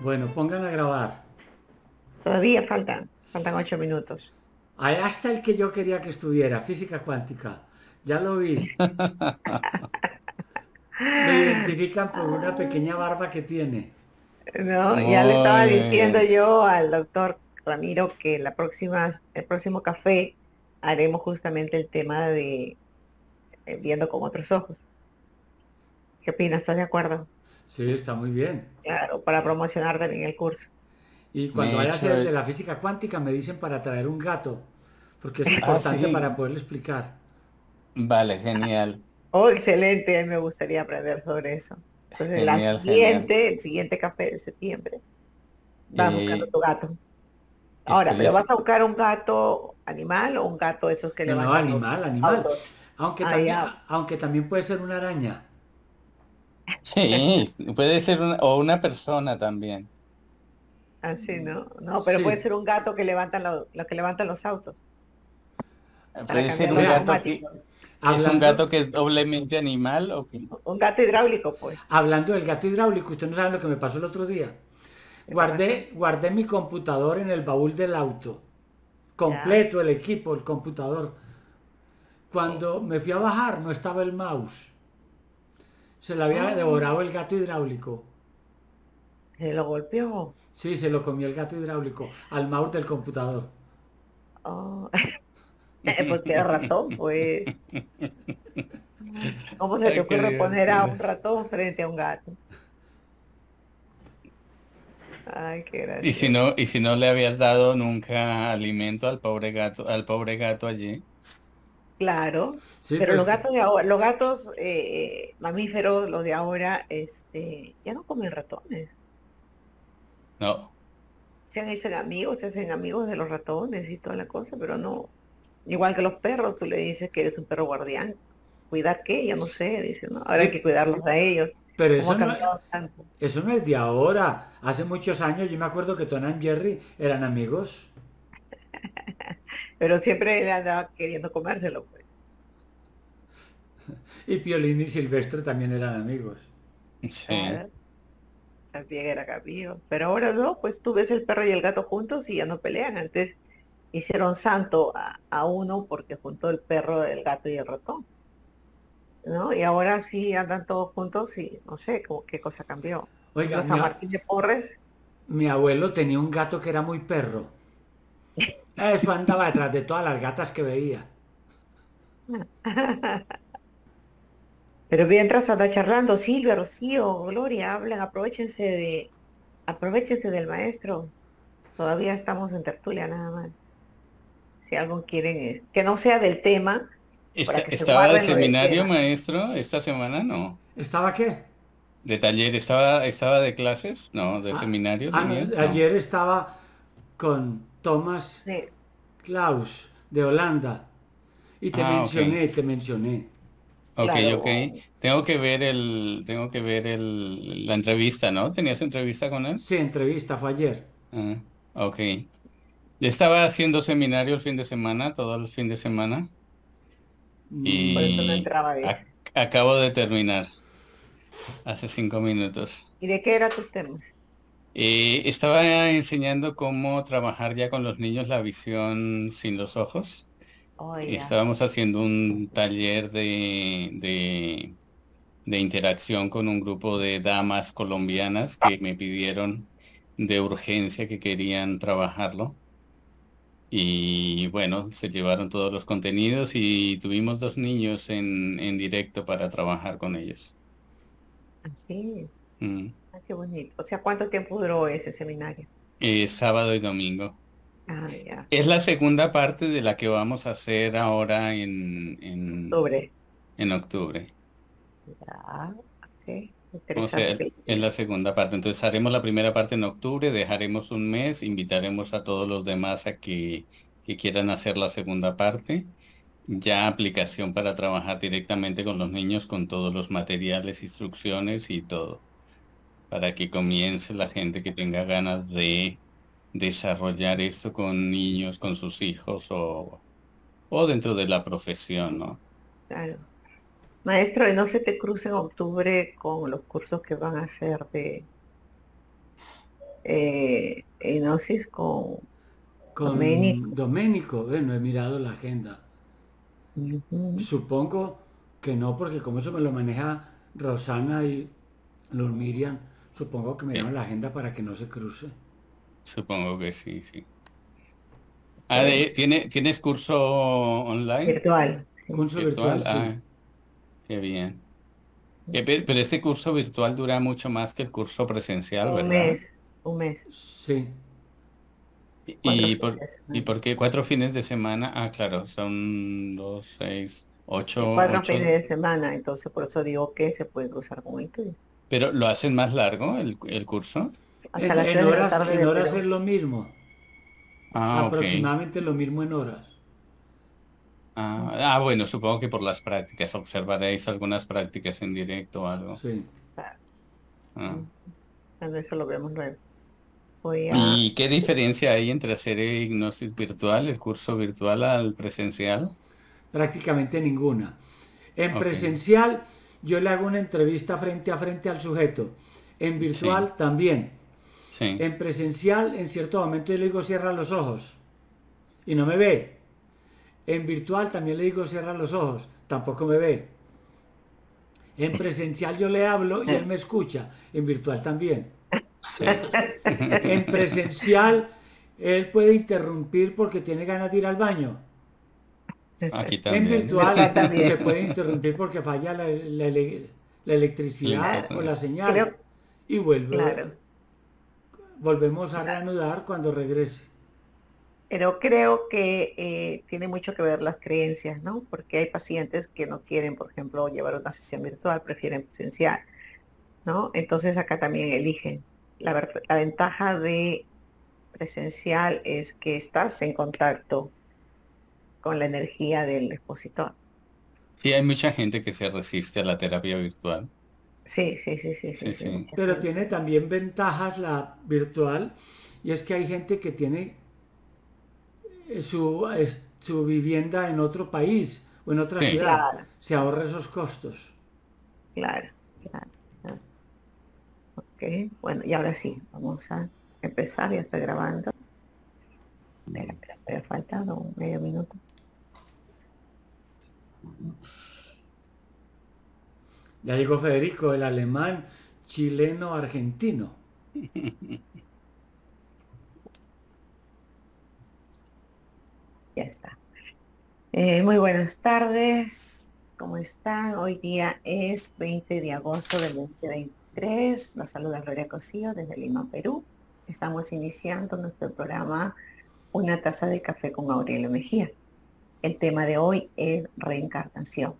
Bueno, pongan a grabar. Todavía faltan, faltan ocho minutos. Hasta hasta el que yo quería que estuviera, física cuántica. Ya lo vi. Me identifican por una pequeña barba que tiene. No, ya le estaba diciendo yo al doctor Ramiro que la próxima, el próximo café haremos justamente el tema de eh, viendo con otros ojos. ¿Qué opinas? ¿Estás de acuerdo? Sí, está muy bien. Claro, para promocionar también el curso. Y cuando vayas de, la física cuántica me dicen para traer un gato, porque es ah, importante para poderle explicar. Vale, genial. Oh, excelente, me gustaría aprender sobre eso. Entonces, la siguiente, el siguiente café de septiembre, vas eh, buscando tu gato. Ahora, ¿pero vas a buscar un gato animal o un gato esos que no, le van no, animal, animal. Aunque, ah, también, aunque también puede ser una araña. Sí, puede ser una, o una persona también. Así, mm. ¿no? No, pero puede ser un gato que levanta los que levantan los autos. Eh, puede ser un gato que, ¿Es un gato que es doblemente animal o qué? Un gato hidráulico, pues. Hablando del gato hidráulico, usted no sabe lo que me pasó el otro día. Guardé, guardé mi computador en el baúl del auto. Completo, el equipo, el computador. Cuando oh. me fui a bajar, no estaba el mouse. Se le había ah. devorado el gato hidráulico. ¿Se lo golpeó? Sí, se lo comió el gato hidráulico al mouse del computador. Oh. Porque era ratón, pues. ¿Cómo se te ocurre poner a un ratón frente a un gato? Ay, qué gracia. Y si no, y si no le habías dado nunca alimento al pobre gato, al pobre gato allí. Claro, pero los pues. gatos de los gatos eh, mamíferos, los de ahora, este, ya no comen ratones. No. Se han hecho amigos, se hacen amigos de los ratones y toda la cosa, pero no. Igual que los perros, tú le dices que eres un perro guardián. ¿Cuidar qué? Ya no sé, dice, Ahora hay que cuidarlos a ellos. Pero eso no, es de ahora. Hace muchos años yo me acuerdo que Tonan y Jerry eran amigos. pero siempre él andaba queriendo comérselo. Pues. Y Piolín y Silvestre también eran amigos. Sí. También era Capillo. Pero ahora no, pues tú ves el perro y el gato juntos y ya no pelean. Antes hicieron santo a, uno porque juntó el perro, el gato y el ratón. ¿No? Y ahora sí andan todos juntos y no sé qué cosa cambió. Oiga, Los Martín de Porres. Mi abuelo tenía un gato que era muy perro. Eso andaba detrás de todas las gatas que veía. Pero mientras anda charlando, Silvia, Rocío, Gloria, hablen, aprovechense de, aprovechense del maestro. Todavía estamos en tertulia nada más. Si algo quieren, eh, que no sea del tema. ¿Estaba de seminario, maestro, esta semana? No. ¿Estaba qué? ¿De taller? ¿Estaba, estaba de clases? No, de ah. seminario. Ah, ayer estaba con Thomas Klaus, de Holanda. Y te ah, mencioné, te mencioné. Ok, Tengo que ver el, tengo que ver el, la entrevista, ¿no? ¿Tenías entrevista con él? Sí, entrevista, fue ayer. Ah, ok. estaba haciendo seminario el fin de semana, todo el fin de semana. Mm, y acabo de terminar. Hace cinco minutos. ¿Y de qué era tus temas? Eh, estaba enseñando cómo trabajar ya con los niños la visión sin los ojos. Oh, estábamos haciendo un taller de, de, interacción con un grupo de damas colombianas que me pidieron de urgencia que querían trabajarlo. Y bueno, se llevaron todos los contenidos y tuvimos dos niños en, en directo para trabajar con ellos. Así. Mm. Ah, qué bonito. O sea, ¿cuánto tiempo duró ese seminario? Eh, sábado y domingo. Ah, es la segunda parte de la que vamos a hacer ahora en, octubre. En octubre. en la segunda parte. Entonces haremos la primera parte en octubre, dejaremos un mes, invitaremos a todos los demás a que quieran hacer la segunda parte. Ya aplicación para trabajar directamente con los niños, con todos los materiales, instrucciones y todo. Para que comience la gente que tenga ganas de desarrollar esto con niños, con sus hijos o, dentro de la profesión, ¿no? Claro. Maestro, no se te cruce en octubre con los cursos que van a hacer de eh, enosis con, con Doménico. Eh, no he mirado la agenda. Supongo que no, porque como eso me lo maneja Rosana y los Miriam, supongo que me dieron eh. la agenda para que no se cruce. Supongo que sí, sí. Ah, ¿tiene, ¿Tienes curso online? Virtual. Curso virtual, ah, Qué bien. Pero este curso virtual dura mucho más que el curso presencial, ¿verdad? Un mes, un mes. Sí. ¿Y por, ¿Y por qué cuatro fines de semana? Ah, claro, son dos, seis, ocho. cuatro fines de semana, entonces por eso digo que se puede usar como el ¿Pero lo hacen más largo el, el curso? En horas es lo mismo. Ah, Aproximadamente lo mismo en horas. Ah, ah, bueno, supongo que por las prácticas observaréis algunas prácticas en directo o algo. Sí. Ah. ah. lo vemos luego. ¿Y qué diferencia hay entre hacer hipnosis virtual, el curso virtual al presencial? Prácticamente ninguna. En presencial yo le hago una entrevista frente a frente al sujeto. En virtual también. En presencial, en cierto momento yo le digo cierra los ojos y no me ve. En virtual también le digo cierra los ojos, tampoco me ve. En presencial yo le hablo y él me escucha, en virtual también. en presencial él puede interrumpir porque tiene ganas de ir al baño. Aquí también. En virtual también. se puede interrumpir porque falla la, electricidad o la señal y vuelve, volvemos a reanudar cuando regrese. Pero creo que eh, tiene mucho que ver las creencias, ¿no? Porque hay pacientes que no quieren, por ejemplo, llevar una sesión virtual, prefieren presencial, ¿no? Entonces acá también eligen. la ventaja de presencial es que estás en contacto con la energía del expositor. Sí, hay mucha gente que se resiste a la terapia virtual Sí, sí, sí, sí. sí, Pero tiene también ventajas la virtual y es que hay gente que tiene eh, su, su vivienda en otro país o en otra ciudad. Se ahorra esos costos. Claro, claro, bueno, y ahora sí, vamos a empezar, ya está grabando. me ha faltado medio minuto. Ya llegó Federico, el alemán, chileno, argentino. Ya está. Eh, muy buenas tardes. ¿Cómo están? Hoy día es 20 de agosto del 2023. Nos saluda Gloria Cosío desde Lima, Perú. Estamos iniciando nuestro programa Una taza de café con Aurelio Mejía. El tema de hoy es reencarnación.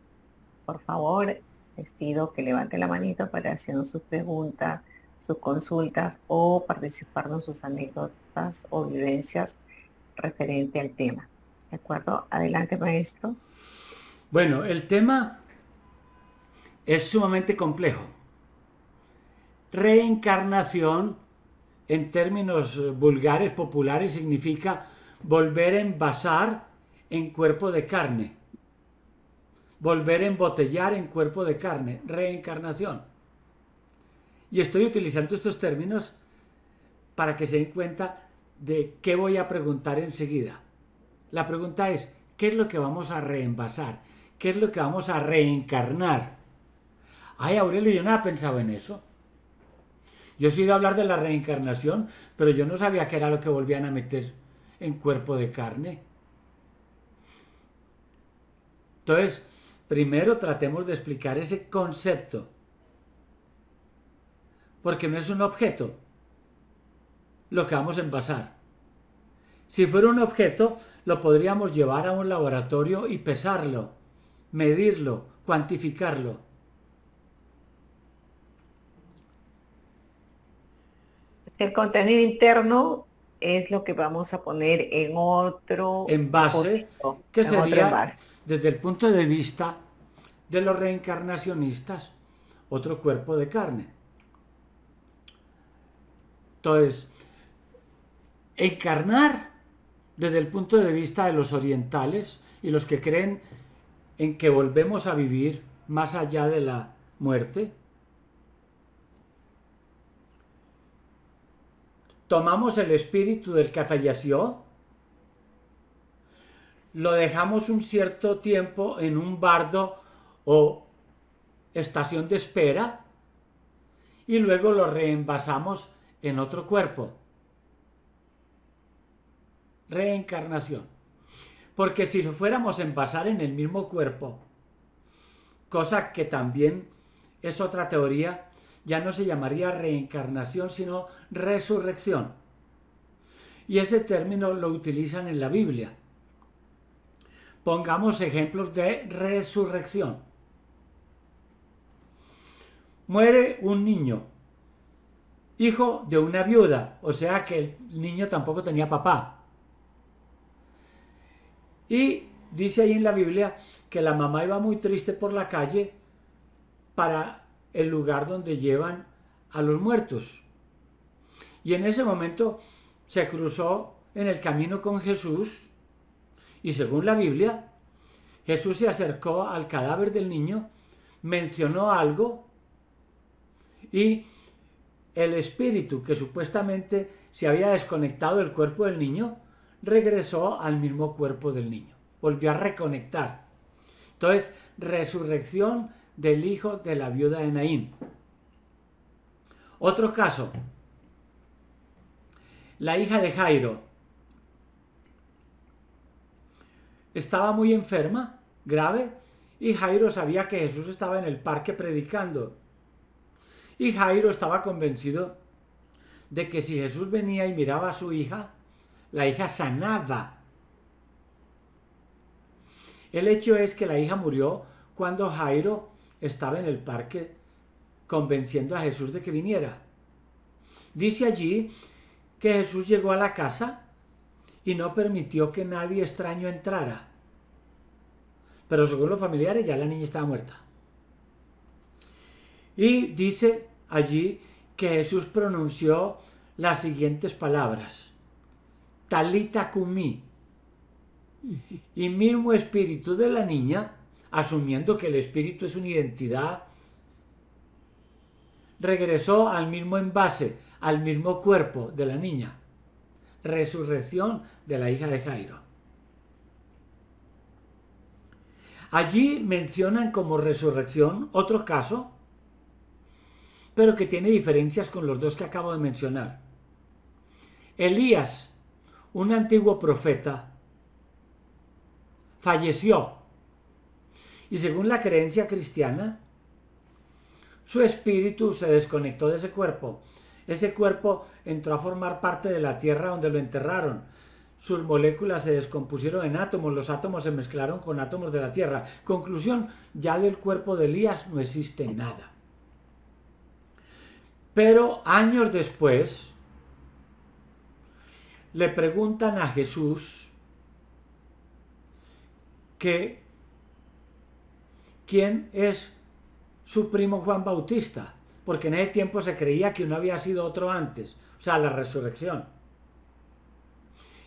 Por favor, les pido que levanten la manito para hacernos sus preguntas, sus consultas o participar en sus anécdotas o vivencias referente al tema. ¿De acuerdo? Adelante, maestro. Bueno, el tema es sumamente complejo. Reencarnación, en términos eh, vulgares, populares, significa volver a envasar en cuerpo de carne volver a embotellar en cuerpo de carne, reencarnación. Y estoy utilizando estos términos para que se den cuenta de qué voy a preguntar enseguida. La pregunta es, ¿qué es lo que vamos a reenvasar? ¿Qué es lo que vamos a reencarnar? Ay, Aurelio, yo nada pensado en eso. Yo he sido a hablar de la reencarnación, pero yo no sabía qué era lo que volvían a meter en cuerpo de carne. Entonces, primero tratemos de explicar ese concepto. Porque no es un objeto lo que vamos a envasar. Si fuera un objeto, lo podríamos llevar a un laboratorio y pesarlo, medirlo, cuantificarlo. El contenido interno es lo que vamos a poner en otro envase, que sería desde el punto de vista de los reencarnacionistas, otro cuerpo de carne. Entonces, encarnar desde el punto de vista de los orientales y los que creen en que volvemos a vivir más allá de la muerte, tomamos el espíritu del que falleció lo dejamos un cierto tiempo en un bardo o estación de espera y luego lo reenvasamos en otro cuerpo. Reencarnación. Porque si fuéramos a envasar en el mismo cuerpo, cosa que también es otra teoría, ya no se llamaría reencarnación, sino resurrección. Y ese término lo utilizan en la Biblia. Pongamos ejemplos de resurrección. Muere un niño, hijo de una viuda, o sea que el niño tampoco tenía papá. Y dice ahí en la Biblia que la mamá iba muy triste por la calle para el lugar donde llevan a los muertos. Y en ese momento se cruzó en el camino con Jesús y según la Biblia, Jesús se acercó al cadáver del niño, mencionó algo y el espíritu que supuestamente se había desconectado del cuerpo del niño, regresó al mismo cuerpo del niño, volvió a reconectar. Entonces, resurrección del hijo de la viuda de Naín. Otro caso, la hija de Jairo, estaba muy enferma, grave, y Jairo sabía que Jesús estaba en el parque predicando. Y Jairo estaba convencido de que si Jesús venía y miraba a su hija, la hija sanaba. El hecho es que la hija murió cuando Jairo estaba en el parque convenciendo a Jesús de que viniera. Dice allí que Jesús llegó a la casa y no permitió que nadie extraño entrara. Pero según los familiares ya la niña estaba muerta. Y dice allí que Jesús pronunció las siguientes palabras. Talita cumí. Y mismo espíritu de la niña, asumiendo que el espíritu es una identidad, regresó al mismo envase, al mismo cuerpo de la niña. Resurrección de la hija de Jairo. Allí mencionan como resurrección otro caso, pero que tiene diferencias con los dos que acabo de mencionar. Elías, un antiguo profeta, falleció y según la creencia cristiana, su espíritu se desconectó de ese cuerpo. Ese cuerpo entró a formar parte de la tierra donde lo enterraron sus moléculas se descompusieron en átomos, los átomos se mezclaron con átomos de la Tierra. Conclusión, ya del cuerpo de Elías no existe nada. Pero años después, le preguntan a Jesús que quién es su primo Juan Bautista, porque en ese tiempo se creía que uno había sido otro antes, o sea, la resurrección.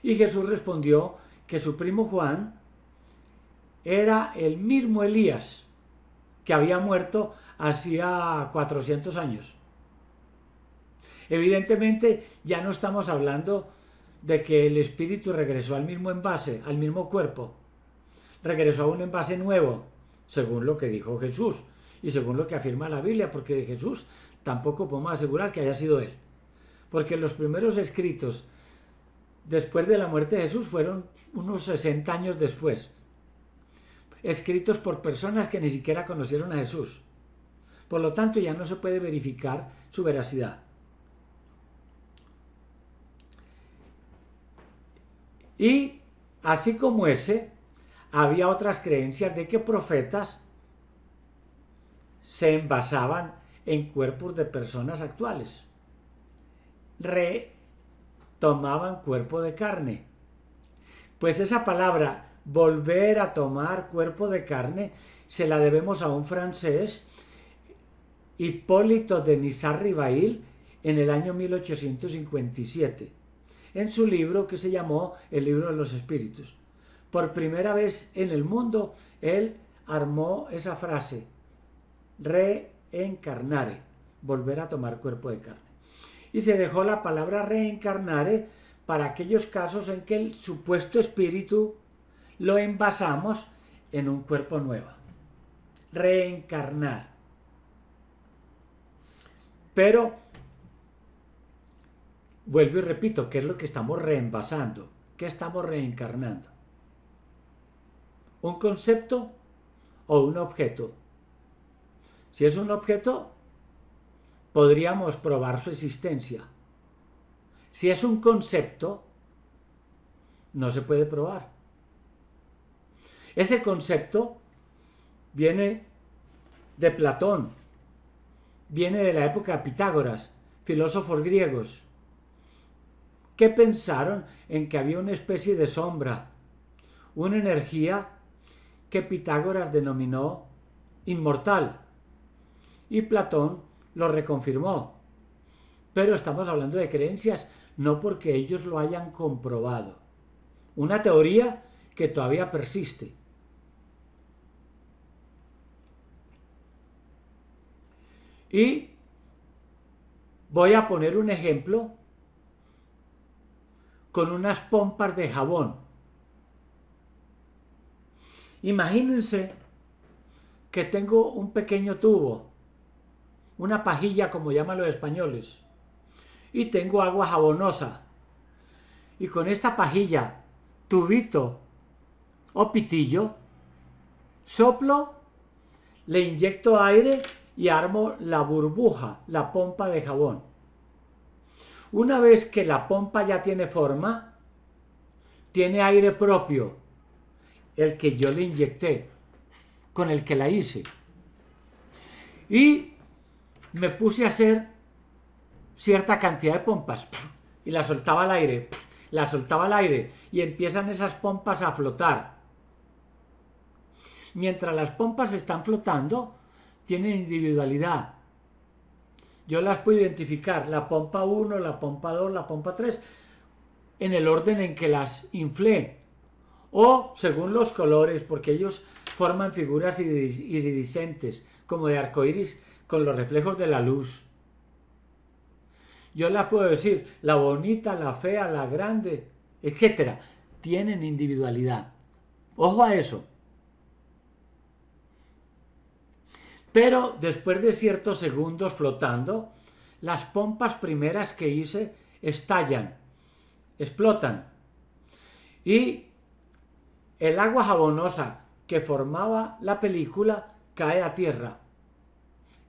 Y Jesús respondió que su primo Juan era el mismo Elías que había muerto hacía 400 años. Evidentemente ya no estamos hablando de que el espíritu regresó al mismo envase, al mismo cuerpo. Regresó a un envase nuevo, según lo que dijo Jesús y según lo que afirma la Biblia, porque de Jesús tampoco podemos asegurar que haya sido él. Porque los primeros escritos después de la muerte de Jesús fueron unos 60 años después, escritos por personas que ni siquiera conocieron a Jesús. Por lo tanto, ya no se puede verificar su veracidad. Y así como ese, había otras creencias de que profetas se envasaban en cuerpos de personas actuales. Re tomaban cuerpo de carne. Pues esa palabra, volver a tomar cuerpo de carne, se la debemos a un francés, Hipólito de Nizar en el año 1857, en su libro que se llamó El libro de los espíritus. Por primera vez en el mundo, él armó esa frase, reencarnare, volver a tomar cuerpo de carne y se dejó la palabra reencarnare eh, para aquellos casos en que el supuesto espíritu lo envasamos en un cuerpo nuevo. Reencarnar. Pero, vuelvo y repito, ¿qué es lo que estamos reenvasando? ¿Qué estamos reencarnando? ¿Un concepto o un objeto? Si es un objeto, podríamos probar su existencia. Si es un concepto, no se puede probar. Ese concepto viene de Platón, viene de la época de Pitágoras, filósofos griegos, que pensaron en que había una especie de sombra, una energía que Pitágoras denominó inmortal. Y Platón lo reconfirmó. Pero estamos hablando de creencias, no porque ellos lo hayan comprobado. Una teoría que todavía persiste. Y voy a poner un ejemplo con unas pompas de jabón. Imagínense que tengo un pequeño tubo una pajilla como llaman los españoles, y tengo agua jabonosa. Y con esta pajilla, tubito o pitillo, soplo, le inyecto aire y armo la burbuja, la pompa de jabón. Una vez que la pompa ya tiene forma, tiene aire propio, el que yo le inyecté, con el que la hice. Y me puse a hacer cierta cantidad de pompas y la soltaba al aire, la soltaba al aire y empiezan esas pompas a flotar. Mientras las pompas están flotando, tienen individualidad. Yo las puedo identificar, la pompa 1, la pompa 2, la pompa 3, en el orden en que las inflé. O según los colores, porque ellos forman figuras iridiscentes, como de iris con los reflejos de la luz. Yo las puedo decir, la bonita, la fea, la grande, etcétera. Tienen individualidad. Ojo a eso. Pero después de ciertos segundos flotando, las pompas primeras que hice estallan, explotan. Y el agua jabonosa que formaba la película cae a tierra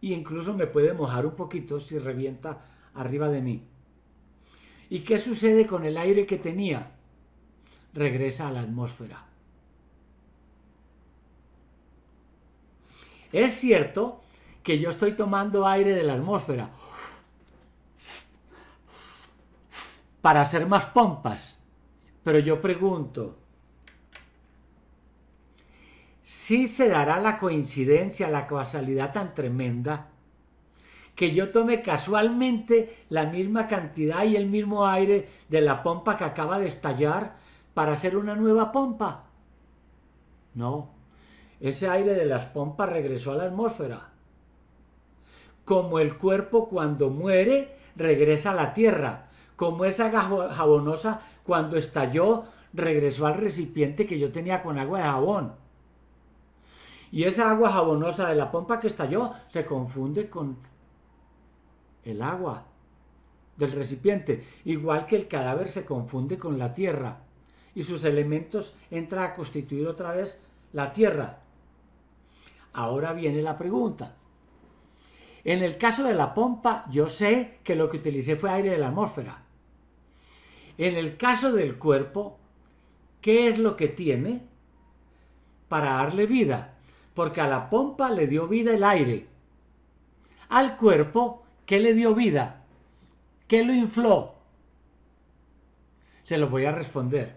y incluso me puede mojar un poquito si revienta arriba de mí. ¿Y qué sucede con el aire que tenía? Regresa a la atmósfera. Es cierto que yo estoy tomando aire de la atmósfera para hacer más pompas, pero yo pregunto, sí se dará la coincidencia, la causalidad tan tremenda, que yo tome casualmente la misma cantidad y el mismo aire de la pompa que acaba de estallar para hacer una nueva pompa. No, ese aire de las pompas regresó a la atmósfera. Como el cuerpo cuando muere regresa a la tierra, como esa jabonosa cuando estalló regresó al recipiente que yo tenía con agua de jabón. Y esa agua jabonosa de la pompa que estalló se confunde con el agua del recipiente, igual que el cadáver se confunde con la tierra y sus elementos entra a constituir otra vez la tierra. Ahora viene la pregunta. En el caso de la pompa, yo sé que lo que utilicé fue aire de la atmósfera. En el caso del cuerpo, ¿qué es lo que tiene para darle vida? Porque a la pompa le dio vida el aire. Al cuerpo, ¿qué le dio vida? ¿Qué lo infló? Se lo voy a responder.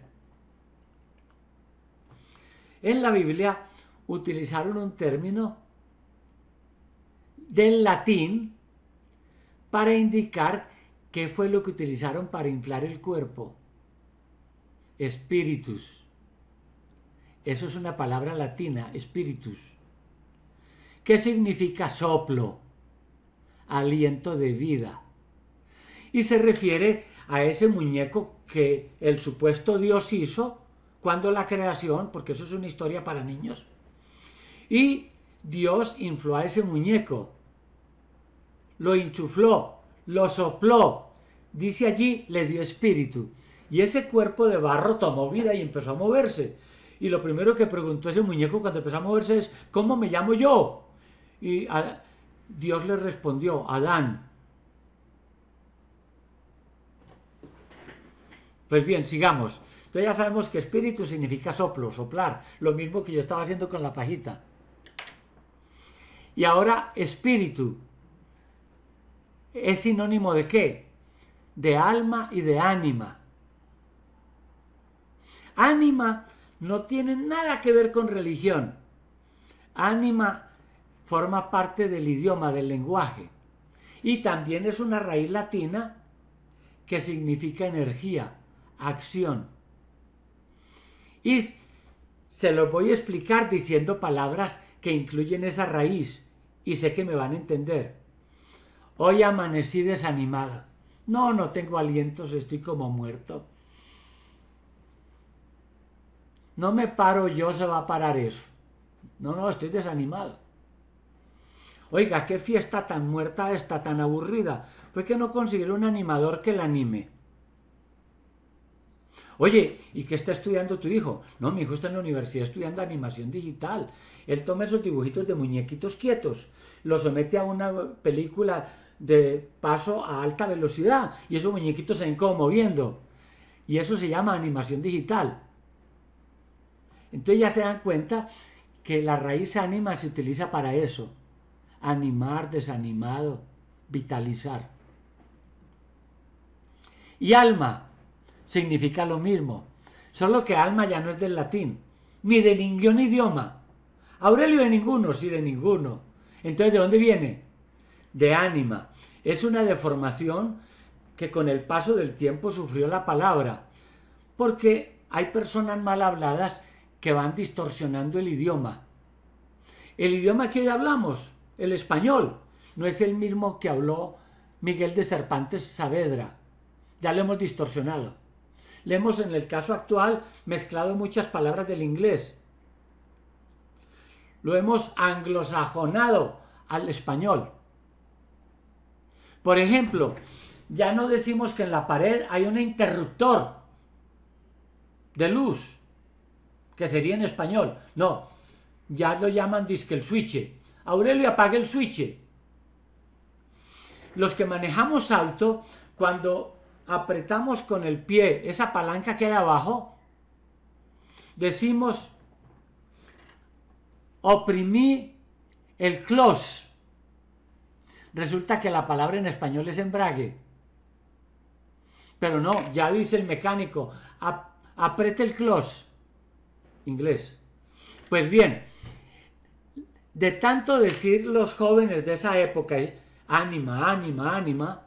En la Biblia utilizaron un término del latín para indicar qué fue lo que utilizaron para inflar el cuerpo. Espíritus. Eso es una palabra latina, spiritus. ¿Qué significa soplo? Aliento de vida. Y se refiere a ese muñeco que el supuesto Dios hizo cuando la creación, porque eso es una historia para niños. Y Dios infló a ese muñeco, lo hinchufló lo sopló, dice allí, le dio espíritu. Y ese cuerpo de barro tomó vida y empezó a moverse y lo primero que preguntó ese muñeco cuando empezó a moverse es, ¿cómo me llamo yo? Y Dios le respondió, Adán. Pues bien, sigamos. Entonces ya sabemos que espíritu significa soplo, soplar, lo mismo que yo estaba haciendo con la pajita. Y ahora espíritu es sinónimo de qué? De alma y de ánima. Ánima no tiene nada que ver con religión. Ánima forma parte del idioma, del lenguaje. Y también es una raíz latina que significa energía, acción. Y se lo voy a explicar diciendo palabras que incluyen esa raíz y sé que me van a entender. Hoy amanecí desanimada. No, no tengo alientos, estoy como muerto no me paro yo, se va a parar eso. No, no, estoy desanimado. Oiga, qué fiesta tan muerta está, tan aburrida. Pues que no consiguieron un animador que la anime. Oye, ¿y qué está estudiando tu hijo? No, mi hijo está en la universidad estudiando animación digital. Él toma esos dibujitos de muñequitos quietos, los somete a una película de paso a alta velocidad y esos muñequitos se ven como moviendo. Y eso se llama animación digital. Entonces ya se dan cuenta que la raíz ánima se utiliza para eso. Animar, desanimado, vitalizar. Y alma significa lo mismo. Solo que alma ya no es del latín, ni de ningún idioma. Aurelio de ninguno, sí de ninguno. Entonces, ¿de dónde viene? De ánima. Es una deformación que con el paso del tiempo sufrió la palabra. Porque hay personas mal habladas que van distorsionando el idioma. El idioma que hoy hablamos, el español, no es el mismo que habló Miguel de Cervantes Saavedra. Ya lo hemos distorsionado. Le hemos, en el caso actual, mezclado muchas palabras del inglés. Lo hemos anglosajonado al español. Por ejemplo, ya no decimos que en la pared hay un interruptor de luz que sería en español. No, ya lo llaman disque el switch. Aurelio, apague el switch. Los que manejamos auto, cuando apretamos con el pie esa palanca que hay abajo, decimos, oprimí el close. Resulta que la palabra en español es embrague. Pero no, ya dice el mecánico, apriete el close inglés. Pues bien, de tanto decir los jóvenes de esa época, eh, ánima, ánima, ánima,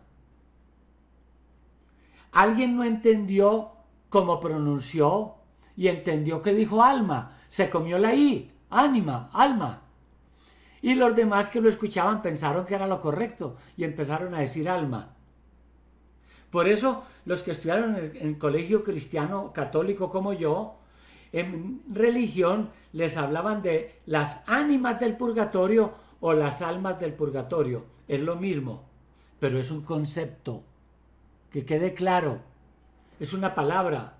alguien no entendió cómo pronunció y entendió que dijo alma, se comió la I, ánima, alma. Y los demás que lo escuchaban pensaron que era lo correcto y empezaron a decir alma. Por eso los que estudiaron en el, colegio cristiano católico como yo, en religión les hablaban de las ánimas del purgatorio o las almas del purgatorio. Es lo mismo, pero es un concepto. Que quede claro. Es una palabra.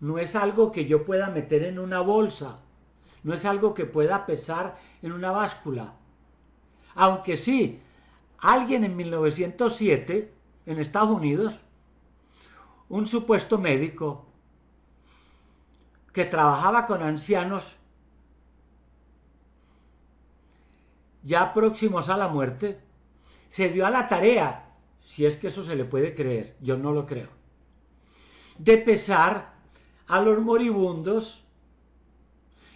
No es algo que yo pueda meter en una bolsa. No es algo que pueda pesar en una báscula. Aunque sí, alguien en 1907, en Estados Unidos, un supuesto médico, que trabajaba con ancianos ya próximos a la muerte, se dio a la tarea, si es que eso se le puede creer, yo no lo creo, de pesar a los moribundos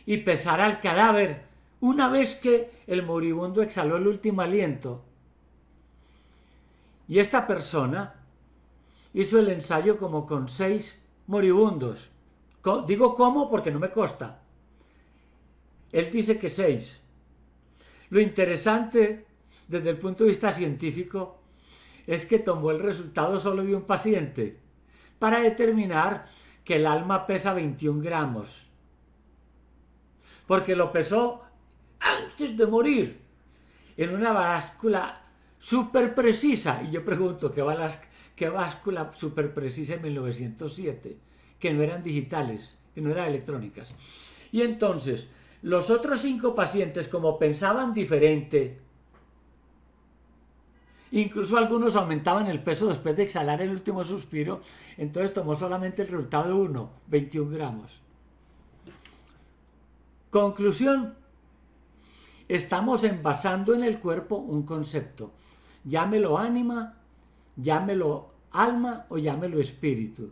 y pesar al cadáver. Una vez que el moribundo exhaló el último aliento y esta persona hizo el ensayo como con seis moribundos digo cómo porque no me costa Él dice que 6 Lo interesante desde el punto de vista científico es que tomó el resultado solo de un paciente para determinar que el alma pesa 21 gramos. Porque lo pesó antes de morir en una báscula súper precisa. Y yo pregunto, ¿qué, báscula súper precisa en 1907? que no eran digitales, que no eran electrónicas. Y entonces, los otros cinco pacientes, como pensaban diferente, incluso algunos aumentaban el peso después de exhalar el último suspiro, entonces tomó solamente el resultado 1, 21 gramos. Conclusión, estamos envasando en el cuerpo un concepto, llámelo ánima, llámelo alma o llámelo espíritu.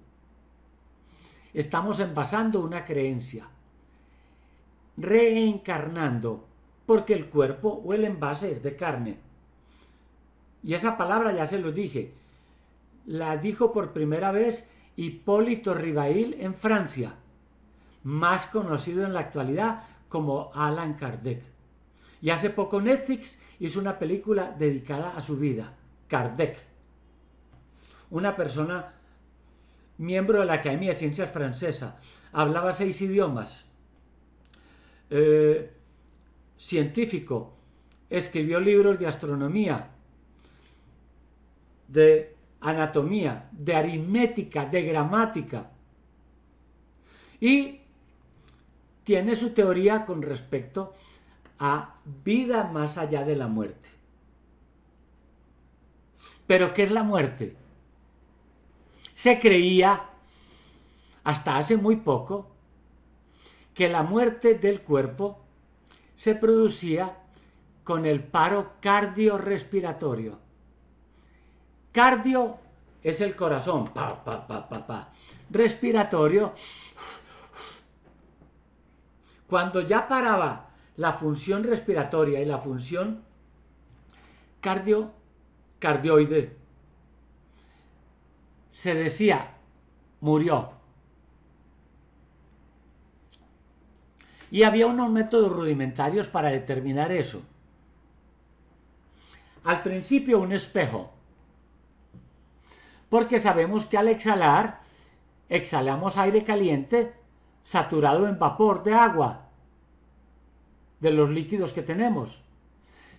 Estamos envasando una creencia, reencarnando, porque el cuerpo o el envase es de carne. Y esa palabra ya se lo dije, la dijo por primera vez Hipólito Rivail en Francia, más conocido en la actualidad como Alan Kardec. Y hace poco Netflix hizo una película dedicada a su vida, Kardec. Una persona miembro de la Academia de Ciencias Francesa, hablaba seis idiomas, eh, científico, escribió libros de astronomía, de anatomía, de aritmética, de gramática. Y tiene su teoría con respecto a vida más allá de la muerte. Pero ¿qué es la muerte? se creía hasta hace muy poco que la muerte del cuerpo se producía con el paro cardiorrespiratorio. Cardio es el corazón, Respiratorio, cuando ya paraba la función respiratoria y la función cardio, cardioide, se decía, murió. Y había unos métodos rudimentarios para determinar eso. Al principio un espejo, porque sabemos que al exhalar, exhalamos aire caliente saturado en vapor de agua, de los líquidos que tenemos.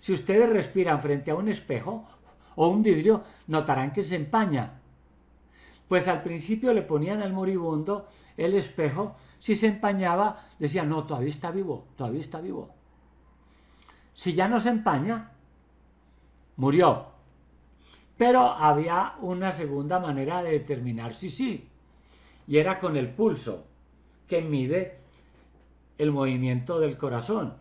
Si ustedes respiran frente a un espejo o un vidrio, notarán que se empaña. Pues al principio le ponían al moribundo el espejo, si se empañaba, decía, no, todavía está vivo, todavía está vivo. Si ya no se empaña, murió. Pero había una segunda manera de determinar si sí, y era con el pulso, que mide el movimiento del corazón.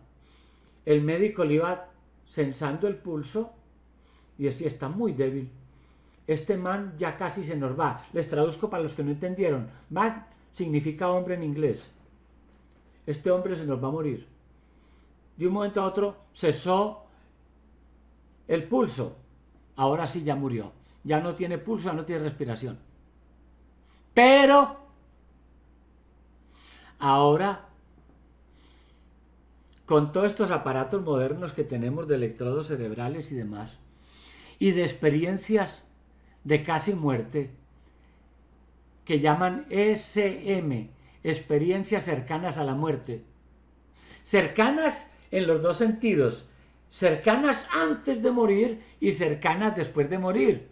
El médico le iba sensando el pulso y decía, está muy débil, este man ya casi se nos va. Les traduzco para los que no entendieron. Man significa hombre en inglés. Este hombre se nos va a morir. De un momento a otro cesó el pulso. Ahora sí ya murió. Ya no tiene pulso, ya no tiene respiración. Pero ahora, con todos estos aparatos modernos que tenemos de electrodos cerebrales y demás, y de experiencias de casi muerte que llaman S.M. E experiencias cercanas a la muerte. Cercanas en los dos sentidos, cercanas antes de morir y cercanas después de morir.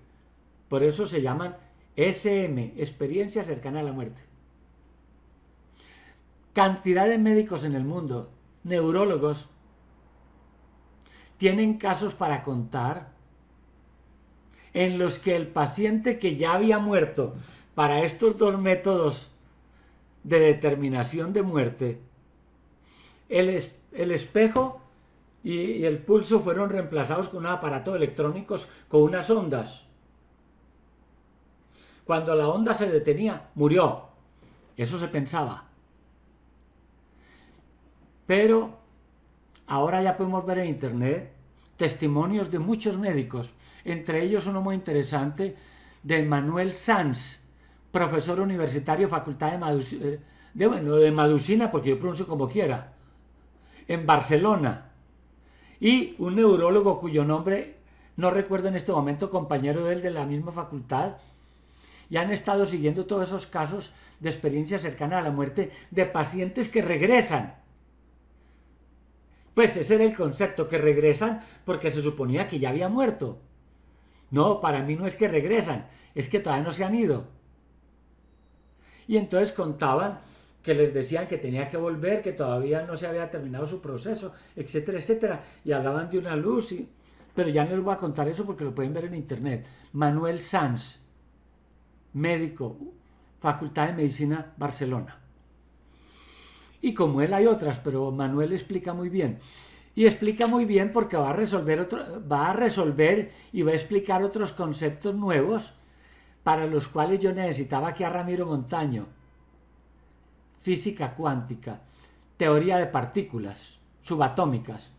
Por eso se llaman SM, e experiencias cercanas a la muerte. Cantidad de médicos en el mundo, neurólogos, tienen casos para contar en los que el paciente que ya había muerto para estos dos métodos de determinación de muerte, el, espejo y, el pulso fueron reemplazados con aparatos aparato electrónicos con unas ondas. Cuando la onda se detenía, murió. Eso se pensaba. Pero ahora ya podemos ver en Internet testimonios de muchos médicos entre ellos uno muy interesante de Manuel Sanz, profesor universitario, Facultad de Maducina, eh, de, bueno, de Maducina, porque yo pronuncio como quiera, en Barcelona, y un neurólogo cuyo nombre no recuerdo en este momento, compañero de él de la misma facultad, y han estado siguiendo todos esos casos de experiencia cercana a la muerte de pacientes que regresan. Pues ese era el concepto, que regresan porque se suponía que ya había muerto. No, para mí no es que regresan, es que todavía no se han ido. Y entonces contaban que les decían que tenía que volver, que todavía no se había terminado su proceso, etcétera, etcétera. Y hablaban de una luz, y... pero ya no les voy a contar eso porque lo pueden ver en internet. Manuel Sanz, médico, Facultad de Medicina, Barcelona. Y como él hay otras, pero Manuel explica muy bien y explica muy bien porque va a resolver va a resolver y va a explicar otros conceptos nuevos para los cuales yo necesitaba que a Ramiro Montaño. Física cuántica, teoría de partículas subatómicas.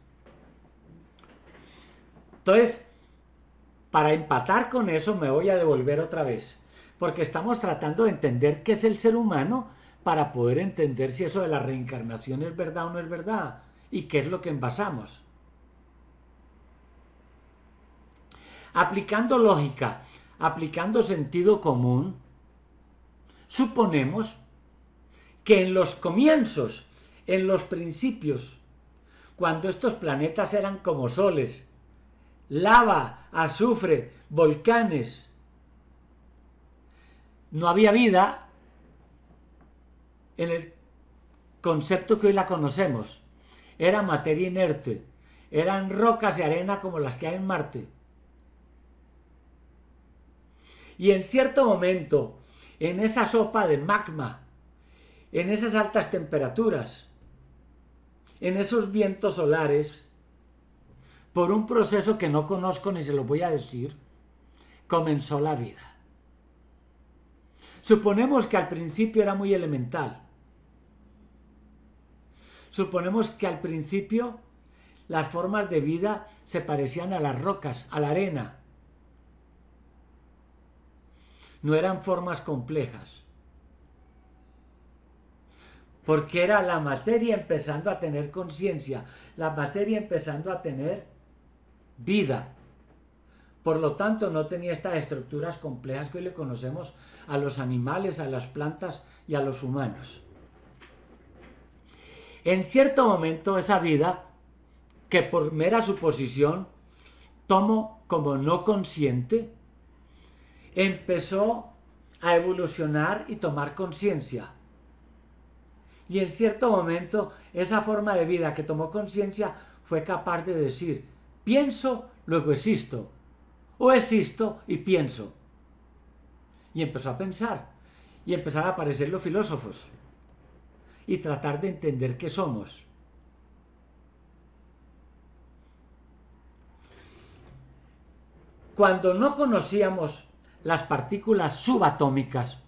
Entonces, para empatar con eso me voy a devolver otra vez, porque estamos tratando de entender qué es el ser humano para poder entender si eso de la reencarnación es verdad o no es verdad y qué es lo que envasamos. Aplicando lógica, aplicando sentido común, suponemos que en los comienzos, en los principios, cuando estos planetas eran como soles, lava, azufre, volcanes, no había vida en el concepto que hoy la conocemos era materia inerte, eran rocas y arena como las que hay en Marte. Y en cierto momento, en esa sopa de magma, en esas altas temperaturas, en esos vientos solares, por un proceso que no conozco ni se lo voy a decir, comenzó la vida. Suponemos que al principio era muy elemental, Suponemos que al principio las formas de vida se parecían a las rocas, a la arena. No eran formas complejas. Porque era la materia empezando a tener conciencia, la materia empezando a tener vida. Por lo tanto, no tenía estas estructuras complejas que hoy le conocemos a los animales, a las plantas y a los humanos. En cierto momento esa vida, que por mera suposición tomo como no consciente, empezó a evolucionar y tomar conciencia. Y en cierto momento esa forma de vida que tomó conciencia fue capaz de decir, pienso, luego existo. O existo y pienso. Y empezó a pensar. Y empezaron a aparecer los filósofos y tratar de entender qué somos. Cuando no conocíamos las partículas subatómicas,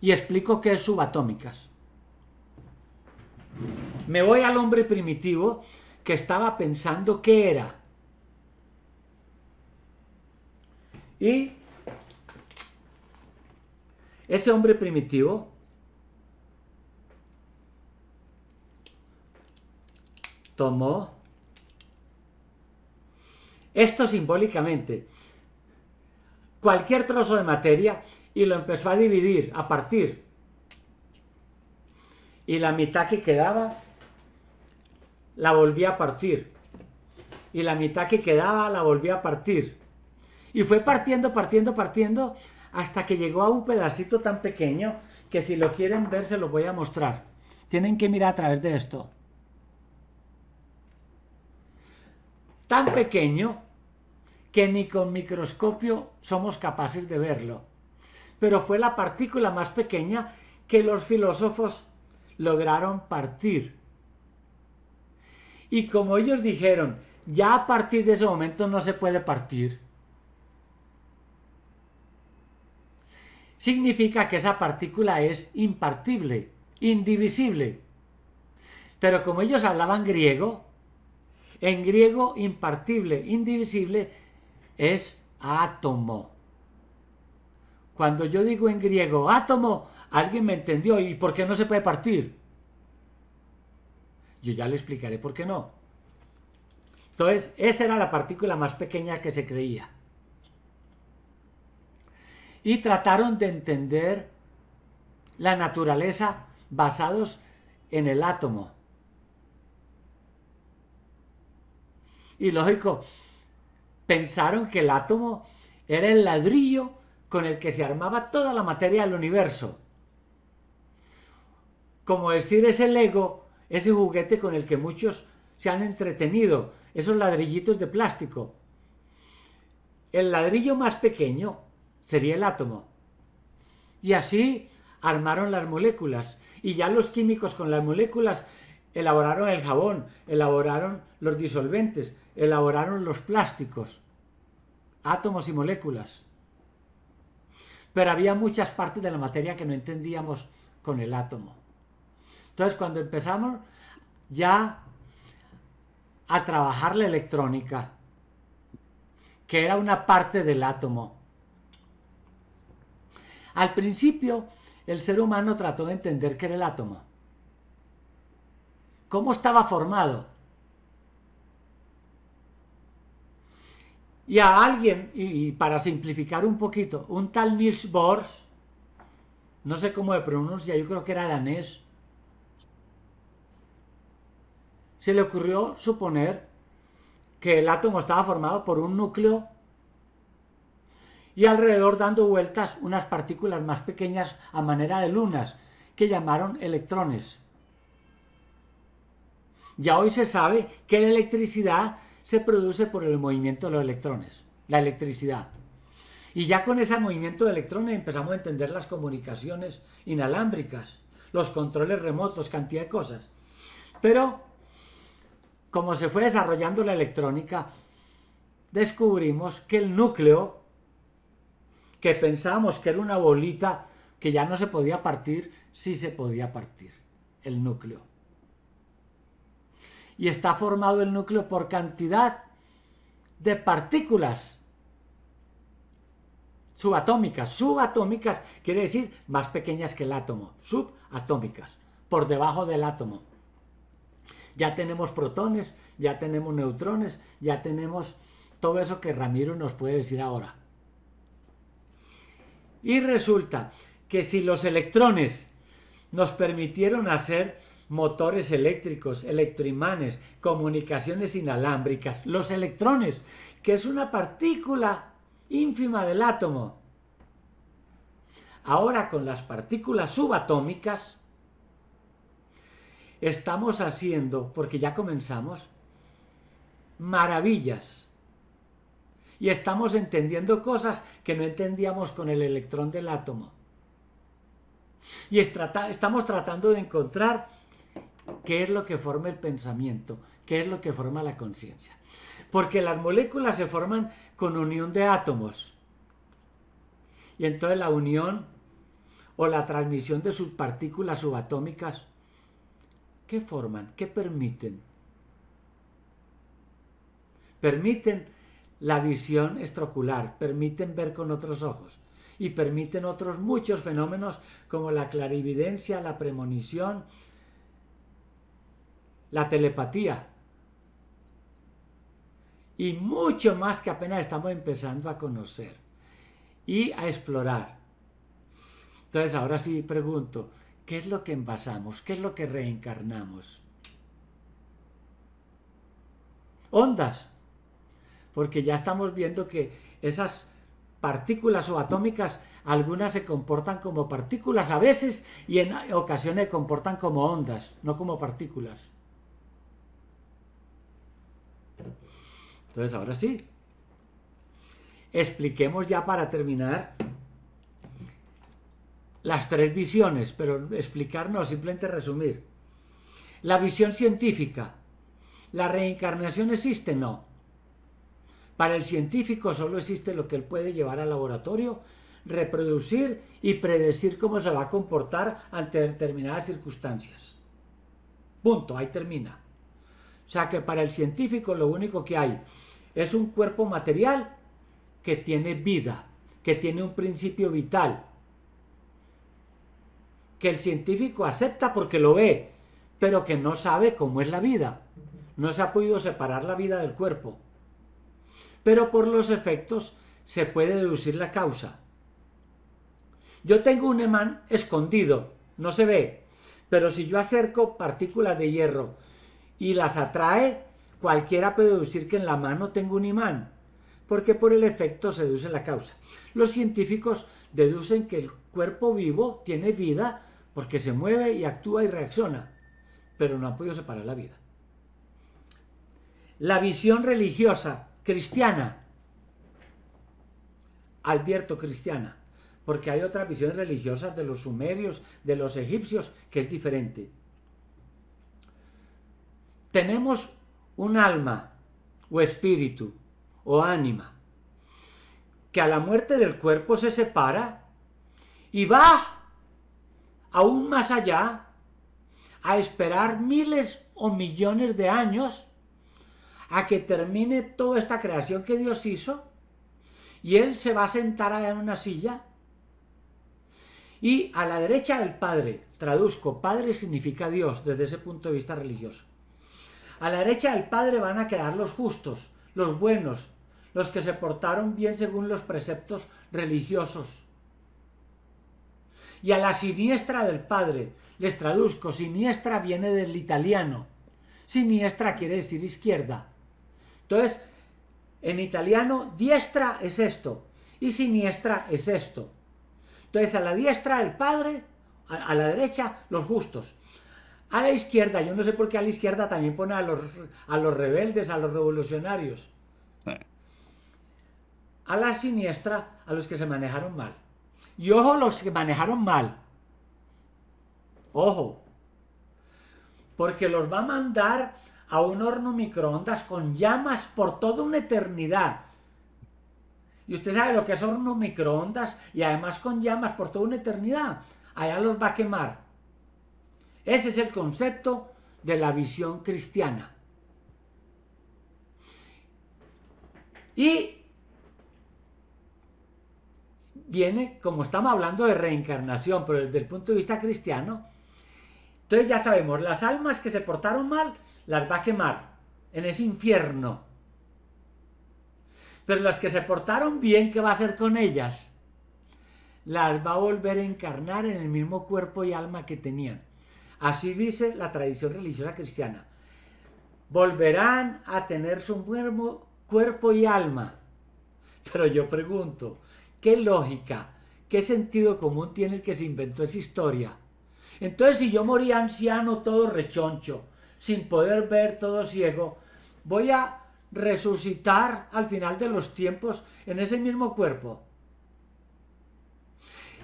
y explico qué es subatómicas, me voy al hombre primitivo que estaba pensando qué era. Y ese hombre primitivo tomó. Esto simbólicamente, cualquier trozo de materia y lo empezó a dividir, a partir. Y la mitad que quedaba, la volvía a partir. Y la mitad que quedaba, la volvía a partir. Y fue partiendo, partiendo, partiendo, hasta que llegó a un pedacito tan pequeño que si lo quieren ver se lo voy a mostrar. Tienen que mirar a través de esto. tan pequeño que ni con microscopio somos capaces de verlo. Pero fue la partícula más pequeña que los filósofos lograron partir. Y como ellos dijeron, ya a partir de ese momento no se puede partir. Significa que esa partícula es impartible, indivisible. Pero como ellos hablaban griego, en griego, impartible, indivisible, es átomo. Cuando yo digo en griego átomo, alguien me entendió. ¿Y por qué no se puede partir? Yo ya le explicaré por qué no. Entonces, esa era la partícula más pequeña que se creía. Y trataron de entender la naturaleza basados en el átomo. Y lógico, pensaron que el átomo era el ladrillo con el que se armaba toda la materia del universo. Como decir ese Lego, ese juguete con el que muchos se han entretenido, esos ladrillitos de plástico. El ladrillo más pequeño sería el átomo. Y así armaron las moléculas. Y ya los químicos con las moléculas elaboraron el jabón, elaboraron los disolventes, elaboraron los plásticos, átomos y moléculas. Pero había muchas partes de la materia que no entendíamos con el átomo. Entonces, cuando empezamos ya a trabajar la electrónica, que era una parte del átomo, al principio el ser humano trató de entender qué era el átomo, cómo estaba formado Y a alguien, y, para simplificar un poquito, un tal Niels Bohr, no sé cómo se pronuncia, yo creo que era danés, se le ocurrió suponer que el átomo estaba formado por un núcleo y alrededor dando vueltas unas partículas más pequeñas a manera de lunas que llamaron electrones. Ya hoy se sabe que la electricidad se produce por el movimiento de los electrones, la electricidad. Y ya con ese movimiento de electrones empezamos a entender las comunicaciones inalámbricas, los controles remotos, cantidad de cosas. Pero como se fue desarrollando la electrónica, descubrimos que el núcleo, que pensábamos que era una bolita que ya no se podía partir, sí se podía partir, el núcleo y está formado el núcleo por cantidad de partículas subatómicas. Subatómicas quiere decir más pequeñas que el átomo, subatómicas, por debajo del átomo. Ya tenemos protones, ya tenemos neutrones, ya tenemos todo eso que Ramiro nos puede decir ahora. Y resulta que si los electrones nos permitieron hacer motores eléctricos, electroimanes, comunicaciones inalámbricas, los electrones, que es una partícula ínfima del átomo. Ahora con las partículas subatómicas estamos haciendo, porque ya comenzamos, maravillas. Y estamos entendiendo cosas que no entendíamos con el electrón del átomo. Y estamos tratando de encontrar ¿Qué es lo que forma el pensamiento? ¿Qué es lo que forma la conciencia? Porque las moléculas se forman con unión de átomos. Y entonces la unión o la transmisión de sus partículas subatómicas, ¿qué forman? ¿Qué permiten? Permiten la visión estrocular, permiten ver con otros ojos y permiten otros muchos fenómenos como la clarividencia, la premonición, la telepatía. Y mucho más que apenas estamos empezando a conocer y a explorar. Entonces ahora sí pregunto, ¿qué es lo que envasamos? ¿Qué es lo que reencarnamos? Ondas, porque ya estamos viendo que esas partículas o atómicas, algunas se comportan como partículas a veces y en ocasiones comportan como ondas, no como partículas. Entonces, ahora sí, expliquemos ya para terminar las tres visiones, pero explicar no, simplemente resumir. La visión científica. ¿La reencarnación existe? No. Para el científico solo existe lo que él puede llevar al laboratorio, reproducir y predecir cómo se va a comportar ante determinadas circunstancias. Punto, ahí termina. O sea que para el científico lo único que hay es un cuerpo material que tiene vida, que tiene un principio vital, que el científico acepta porque lo ve, pero que no sabe cómo es la vida. No se ha podido separar la vida del cuerpo. Pero por los efectos se puede deducir la causa. Yo tengo un imán escondido, no se ve, pero si yo acerco partículas de hierro y las atrae, Cualquiera puede deducir que en la mano tengo un imán, porque por el efecto se deduce la causa. Los científicos deducen que el cuerpo vivo tiene vida porque se mueve y actúa y reacciona, pero no han podido separar la vida. La visión religiosa cristiana, advierto cristiana, porque hay otras visiones religiosas de los sumerios, de los egipcios, que es diferente. Tenemos un alma o espíritu o ánima que a la muerte del cuerpo se separa y va aún más allá a esperar miles o millones de años a que termine toda esta creación que Dios hizo y él se va a sentar en una silla y a la derecha del Padre, traduzco, Padre significa Dios desde ese punto de vista religioso. A la derecha del Padre van a quedar los justos, los buenos, los que se portaron bien según los preceptos religiosos. Y a la siniestra del Padre, les traduzco, siniestra viene del italiano. Siniestra quiere decir izquierda. Entonces, en italiano, diestra es esto y siniestra es esto. Entonces, a la diestra del Padre, a, a la derecha, los justos a la izquierda, yo no sé por qué a la izquierda también pone a los, a los rebeldes, a los revolucionarios. A la siniestra, a los que se manejaron mal. Y ojo, los que manejaron mal. Ojo. Porque los va a mandar a un horno microondas con llamas por toda una eternidad. Y usted sabe lo que es horno microondas y además con llamas por toda una eternidad. Allá los va a quemar. Ese es el concepto de la visión cristiana. Y viene, como estamos hablando de reencarnación, pero desde el punto de vista cristiano, entonces ya sabemos, las almas que se portaron mal, las va a quemar en ese infierno. Pero las que se portaron bien, ¿qué va a hacer con ellas? Las va a volver a encarnar en el mismo cuerpo y alma que tenían. Así dice la tradición religiosa cristiana. Volverán a tener su cuerpo y alma. Pero yo pregunto, ¿qué lógica, qué sentido común tiene el que se inventó esa historia? Entonces, si yo morí anciano, todo rechoncho, sin poder ver, todo ciego, voy a resucitar al final de los tiempos en ese mismo cuerpo.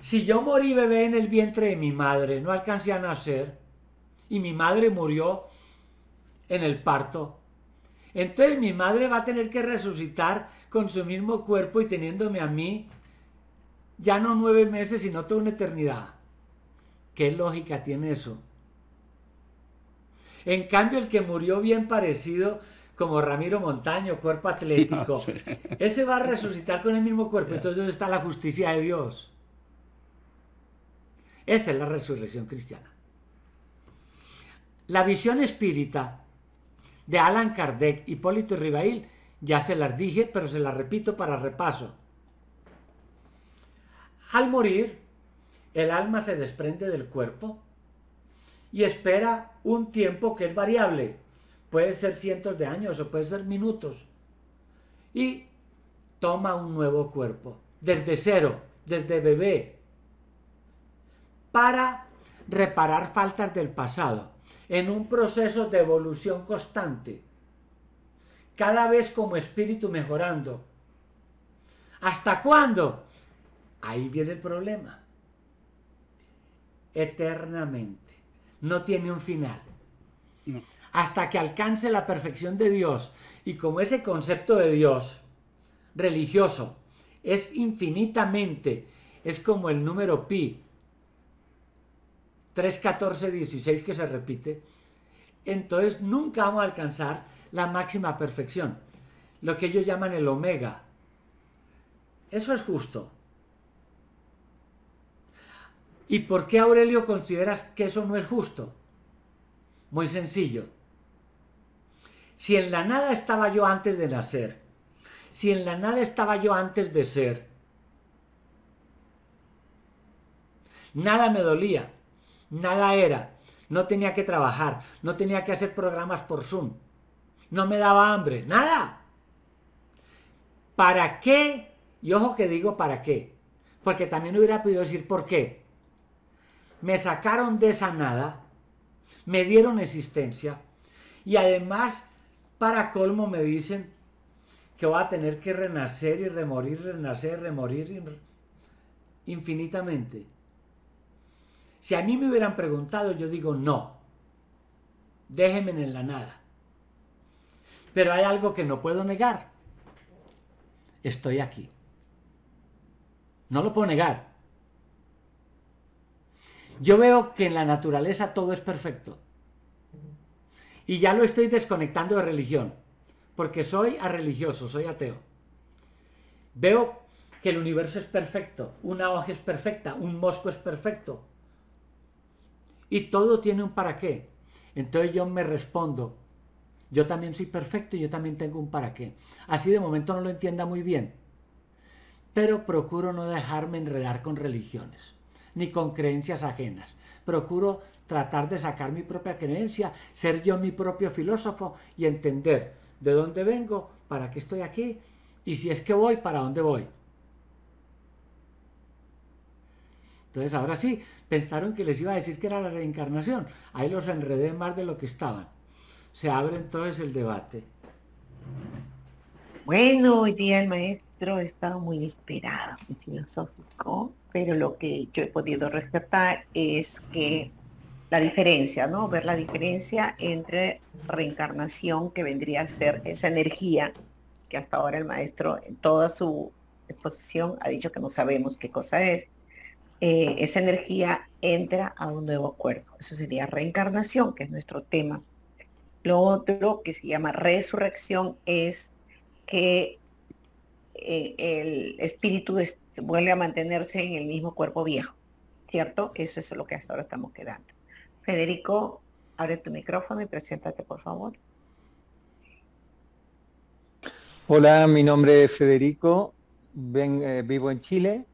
Si yo morí bebé en el vientre de mi madre, no alcancé a nacer, y mi madre murió en el parto. Entonces mi madre va a tener que resucitar con su mismo cuerpo y teniéndome a mí ya no nueve meses, sino toda una eternidad. ¿Qué lógica tiene eso? En cambio, el que murió bien parecido, como Ramiro Montaño, cuerpo atlético, ese va a resucitar con el mismo cuerpo. Entonces, ¿dónde está la justicia de Dios? Esa es la resurrección cristiana. La visión espírita de Alan Kardec, Hipólito y Ribail, ya se las dije, pero se las repito para repaso. Al morir, el alma se desprende del cuerpo y espera un tiempo que es variable. Puede ser cientos de años o puede ser minutos. Y toma un nuevo cuerpo, desde cero, desde bebé, para reparar faltas del pasado en un proceso de evolución constante, cada vez como espíritu mejorando. ¿Hasta cuándo? Ahí viene el problema. Eternamente. No tiene un final. Hasta que alcance la perfección de Dios. Y como ese concepto de Dios religioso es infinitamente, es como el número pi, 3, 14, 16 que se repite, entonces nunca vamos a alcanzar la máxima perfección, lo que ellos llaman el omega. Eso es justo. ¿Y por qué Aurelio consideras que eso no es justo? Muy sencillo. Si en la nada estaba yo antes de nacer, si en la nada estaba yo antes de ser, nada me dolía, Nada era. No tenía que trabajar, no tenía que hacer programas por Zoom. No me daba hambre, nada. ¿Para qué? Y ojo que digo para qué. Porque también hubiera podido decir por qué. Me sacaron de esa nada, me dieron existencia y además, para colmo, me dicen que va a tener que renacer y remorir, renacer, remorir infinitamente. Si a mí me hubieran preguntado, yo digo no. Déjenme en la nada. Pero hay algo que no puedo negar. Estoy aquí. No lo puedo negar. Yo veo que en la naturaleza todo es perfecto. Y ya lo estoy desconectando de religión. Porque soy religioso, soy ateo. Veo que el universo es perfecto, una hoja es perfecta, un mosco es perfecto, y todo tiene un para qué. Entonces yo me respondo, yo también soy perfecto y yo también tengo un para qué. Así de momento no lo entienda muy bien. Pero procuro no dejarme enredar con religiones, ni con creencias ajenas. Procuro tratar de sacar mi propia creencia, ser yo mi propio filósofo y entender de dónde vengo, para qué estoy aquí y si es que voy, para dónde voy. Entonces ahora sí, pensaron que les iba a decir que era la reencarnación. Ahí los enredé más de lo que estaban. Se abre entonces el debate. Bueno, hoy día el maestro ha estado muy esperado, muy filosófico, pero lo que yo he podido rescatar es que la diferencia, ¿no? Ver la diferencia entre reencarnación, que vendría a ser esa energía que hasta ahora el maestro en toda su exposición ha dicho que no sabemos qué cosa es, eh, esa energía entra a un nuevo cuerpo. Eso sería reencarnación, que es nuestro tema. Lo otro que se llama resurrección es que eh, el espíritu vuelve a mantenerse en el mismo cuerpo viejo, ¿cierto? Eso es lo que hasta ahora estamos quedando. Federico, abre tu micrófono y preséntate, por favor. Hola, mi nombre es Federico, eh, vivo en Chile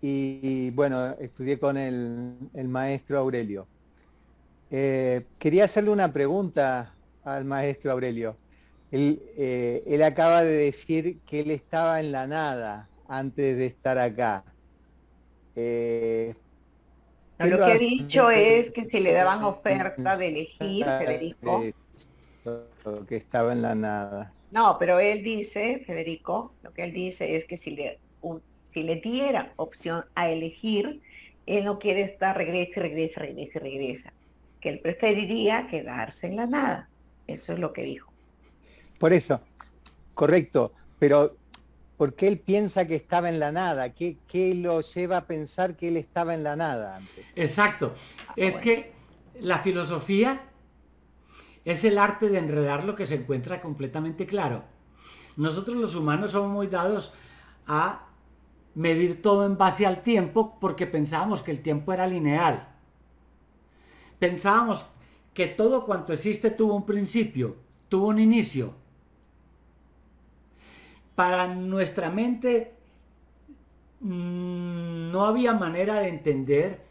y, bueno, estudié con el, maestro Aurelio. Eh, quería hacerle una pregunta al maestro Aurelio. Él, eh, él, acaba de decir que él estaba en la nada antes de estar acá. Eh, lo que ha dicho es que si le daban oferta de elegir, Federico. Que estaba en la nada. No, pero él dice, Federico, lo que él dice es que si le, si le diera opción a elegir, él no quiere estar regresa regresa, regresa y regresa. Que él preferiría quedarse en la nada. Eso es lo que dijo. Por eso, correcto. Pero ¿por qué él piensa que estaba en la nada? ¿Qué, lo lleva a pensar que él estaba en la nada antes? Exacto. Ah, es que la filosofía es el arte de enredar lo que se encuentra completamente claro. Nosotros los humanos somos muy dados a medir todo en base al tiempo porque pensábamos que el tiempo era lineal. Pensábamos que todo cuanto existe tuvo un principio, tuvo un inicio. Para nuestra mente mm, no había manera de entender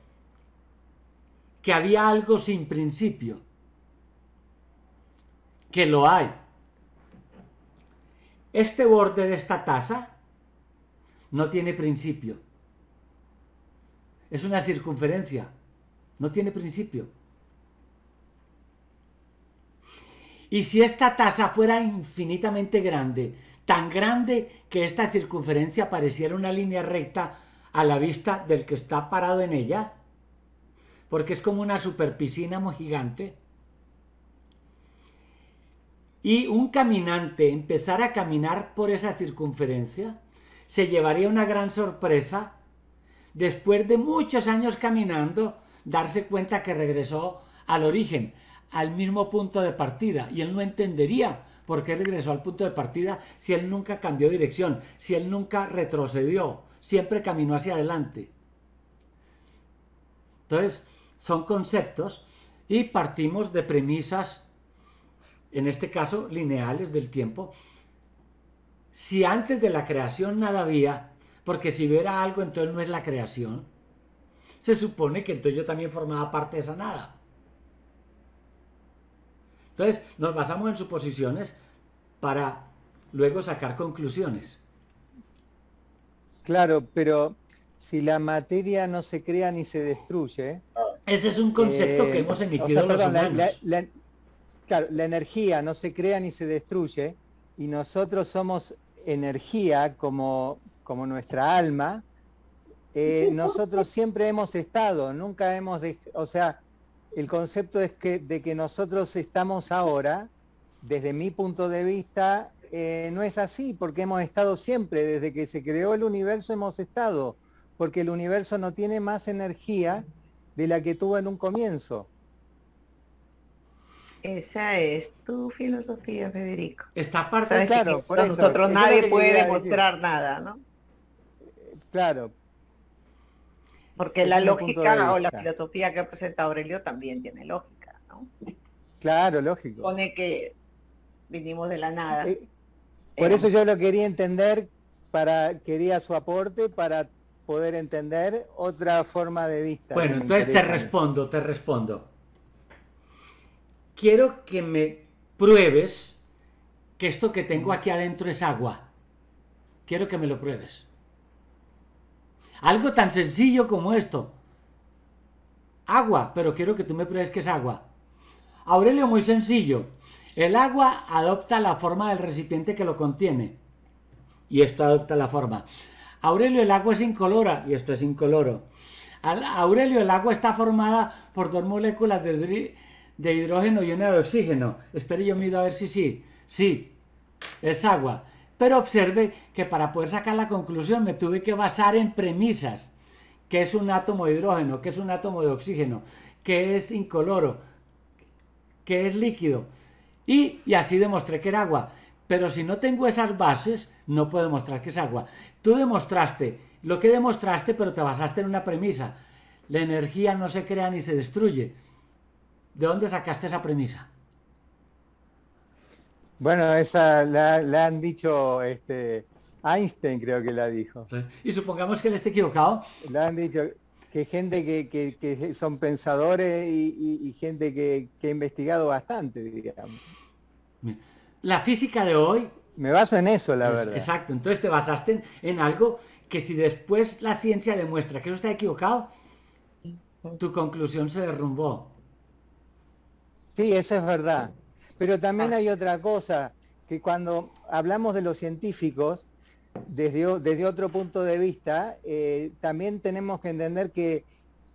que había algo sin principio, que lo hay. Este borde de esta taza no tiene principio. Es una circunferencia, no tiene principio. Y si esta tasa fuera infinitamente grande, tan grande que esta circunferencia pareciera una línea recta a la vista del que está parado en ella, porque es como una superpiscina muy gigante, y un caminante empezara a caminar por esa circunferencia, se llevaría una gran sorpresa después de muchos años caminando, darse cuenta que regresó al origen, al mismo punto de partida, y él no entendería por qué regresó al punto de partida si él nunca cambió dirección, si él nunca retrocedió, siempre caminó hacia adelante. Entonces, son conceptos y partimos de premisas, en este caso lineales del tiempo, si antes de la creación nada había, porque si hubiera algo entonces no es la creación, se supone que entonces yo también formaba parte de esa nada. Entonces nos basamos en suposiciones para luego sacar conclusiones. Claro, pero si la materia no se crea ni se destruye. Ese es un concepto que eh, hemos emitido los humanos. claro, la energía no se crea ni se destruye y nosotros somos energía como, como nuestra alma, eh, nosotros siempre hemos estado, nunca hemos, dejado... o sea, el concepto es que, de que nosotros estamos ahora, desde mi punto de vista, eh, no es así, porque hemos estado siempre, desde que se creó el universo hemos estado, porque el universo no tiene más energía de la que tuvo en un comienzo. Esa es tu filosofía, Federico. Está parte, claro, que, nosotros nadie puede demostrar nada, ¿no? Eh, claro. Porque la lógica o la filosofía que presenta Aurelio también tiene lógica, ¿no? Claro, lógico. Pone que vinimos de la nada. Eh, por eso yo lo quería entender, para quería su aporte para poder entender otra forma de vista. Bueno, entonces te respondo, te respondo quiero que me pruebes que esto que tengo aquí adentro es agua. Quiero que me lo pruebes. Algo tan sencillo como esto. Agua, pero quiero que tú me pruebes que es agua. Aurelio, muy sencillo. El agua adopta la forma del recipiente que lo contiene. Y esto adopta la forma. Aurelio, el agua es incolora. Y esto es incoloro. Aurelio, el agua está formada por dos moléculas de de hidrógeno y de oxígeno. Espere, yo miro a ver si sí. Sí, es agua. Pero observe que para poder sacar la conclusión me tuve que basar en premisas. que es un átomo de hidrógeno? que es un átomo de oxígeno? que es incoloro? que es líquido? Y, y así demostré que era agua. Pero si no tengo esas bases, no puedo demostrar que es agua. Tú demostraste lo que demostraste, pero te basaste en una premisa. La energía no se crea ni se destruye ¿De dónde sacaste esa premisa? Bueno, esa la, han dicho este, Einstein creo que la dijo. Y supongamos que él esté equivocado. La han dicho que gente que, son pensadores y, gente que, que, ha investigado bastante, digamos. La física de hoy... Me baso en eso, la pues, verdad. Exacto, entonces te basaste en, algo que si después la ciencia demuestra que no está equivocado, tu conclusión se derrumbó. Sí, eso es verdad. Pero también ah. hay otra cosa, que cuando hablamos de los científicos, desde, otro punto de vista, eh, también tenemos que entender que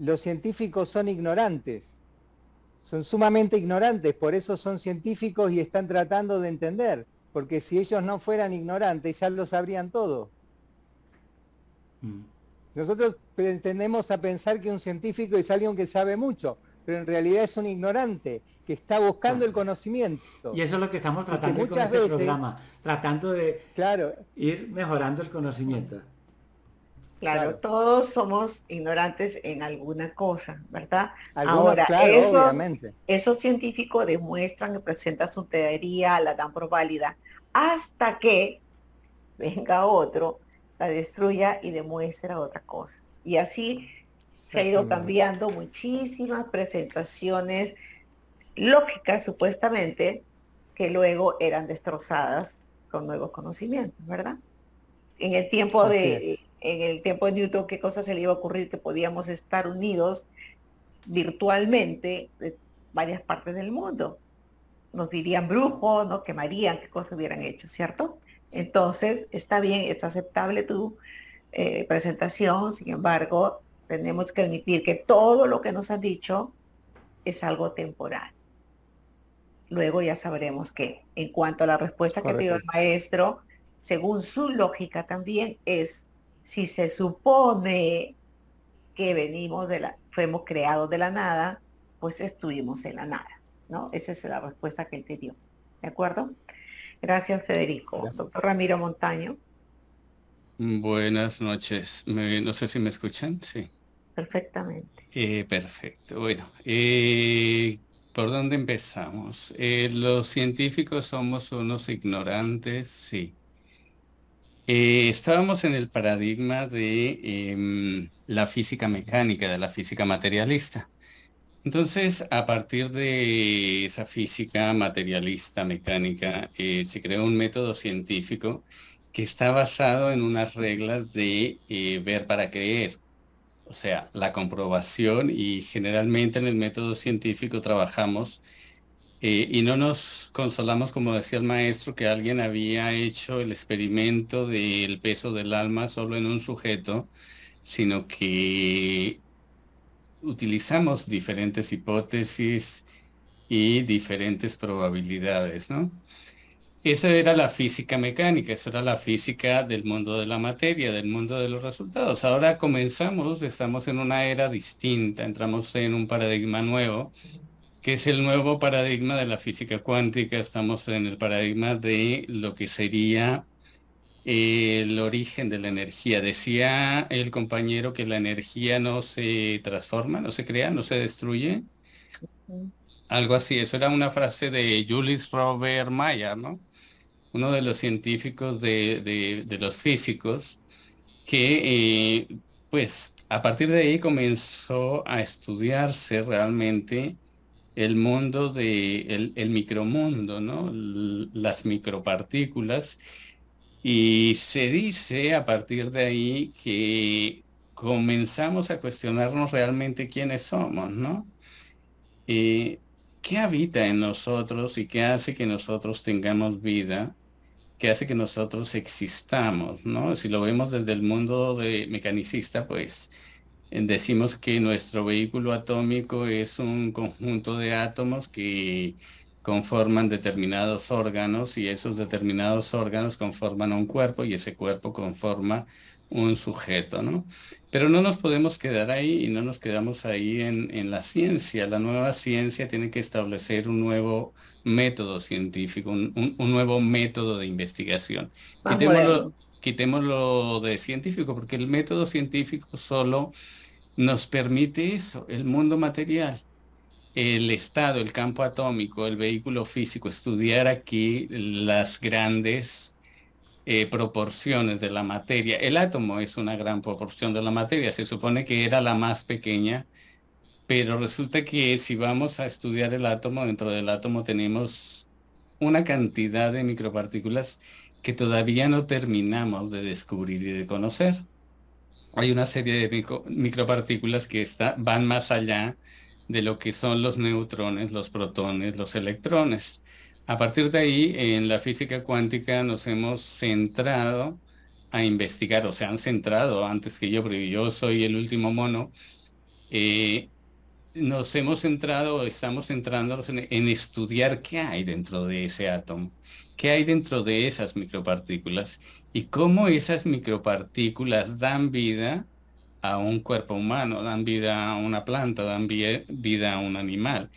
los científicos son ignorantes, son sumamente ignorantes, por eso son científicos y están tratando de entender, porque si ellos no fueran ignorantes ya lo sabrían todo. Mm. Nosotros tendemos a pensar que un científico es alguien que sabe mucho, pero en realidad es un ignorante que está buscando ah. el conocimiento. Y eso es lo que estamos tratando con este programa, tratando de claro, ir mejorando el conocimiento. Claro, todos somos ignorantes en alguna cosa, ¿verdad? Ahora, eso esos, científicos demuestran que presenta su teoría, la dan por válida, hasta que venga otro, la destruya y demuestra otra cosa. Y así se ha ido cambiando muchísimas presentaciones lógicas supuestamente que luego eran destrozadas con nuevos conocimientos, ¿verdad? En el tiempo de en el tiempo de Newton, qué cosa se le iba a ocurrir que podíamos estar unidos virtualmente de varias partes del mundo. Nos dirían brujos, no, quemarían, qué cosa hubieran hecho, ¿cierto? Entonces, está bien, está aceptable tu eh, presentación, sin embargo, tenemos que admitir que todo lo que nos han dicho es algo temporal luego ya sabremos que en cuanto a la respuesta que te dio el maestro, según su lógica también es, si se supone que venimos de la, fuimos creados de la nada, pues estuvimos en la nada, ¿no? Esa es la respuesta que él te dio, ¿de acuerdo? Gracias, Federico. Doctor Ramiro Montaño. Buenas noches. no sé si me escuchan. Sí. Perfectamente. Eh, perfecto. Bueno, eh, ¿Por dónde empezamos? Eh, los científicos somos unos ignorantes, sí. Eh, estábamos en el paradigma de em, la física mecánica, de la física materialista. Entonces, a partir de esa física materialista, mecánica, eh, se creó un método científico que está basado en unas reglas de ver para creer o sea, la comprobación y generalmente en el método científico trabajamos eh, y no nos consolamos, como decía el maestro, que alguien había hecho el experimento del peso del alma solo en un sujeto, sino que utilizamos diferentes hipótesis y diferentes probabilidades, ¿no? Esa era la física mecánica, esa era la física del mundo de la materia, del mundo de los resultados. Ahora comenzamos, estamos en una era distinta, entramos en un paradigma nuevo, que es el nuevo paradigma de la física cuántica, estamos en el paradigma de lo que sería eh, el origen de la energía. Decía el compañero que la energía no se transforma, no se crea, no se destruye. Algo así, eso era una frase de Julius Robert Mayer, ¿no? uno de los científicos de, los físicos, que eh, pues a partir de ahí comenzó a estudiarse realmente el mundo de el, micromundo, las micropartículas. Y se dice a partir de ahí que comenzamos a cuestionarnos realmente quiénes somos, ¿no? Eh, ¿Qué habita en nosotros y qué hace que nosotros tengamos vida? que hace que nosotros existamos, ¿no? Si lo vemos desde el mundo de mecanicista, pues decimos que nuestro vehículo atómico es un conjunto de átomos que conforman determinados órganos y esos determinados órganos conforman un cuerpo y ese cuerpo conforma un sujeto, ¿no? Pero no nos podemos quedar ahí y no nos quedamos ahí en, la ciencia. La nueva ciencia tiene que establecer un nuevo método científico, un, nuevo método de investigación. Ah, quitémoslo, quitémoslo de científico, porque el método científico solo nos permite eso, el mundo material el estado, el campo atómico, el vehículo físico, estudiar aquí las grandes eh, proporciones de la materia. El átomo es una gran proporción de la materia, se supone que era la más pequeña, pero resulta que si vamos a estudiar el átomo, dentro del átomo tenemos una cantidad de micropartículas que todavía no terminamos de descubrir y de conocer. Hay una serie de micropartículas que está, van más allá de lo que son los neutrones, los protones, los electrones. A partir de ahí, en la física cuántica nos hemos centrado a investigar, o se han centrado antes que yo, porque yo soy el último mono, eh, nos hemos centrado, estamos centrándonos en, estudiar qué hay dentro de ese átomo, qué hay dentro de esas micropartículas y cómo esas micropartículas dan vida a un cuerpo humano, dan vida a una planta, dan vida a un animal.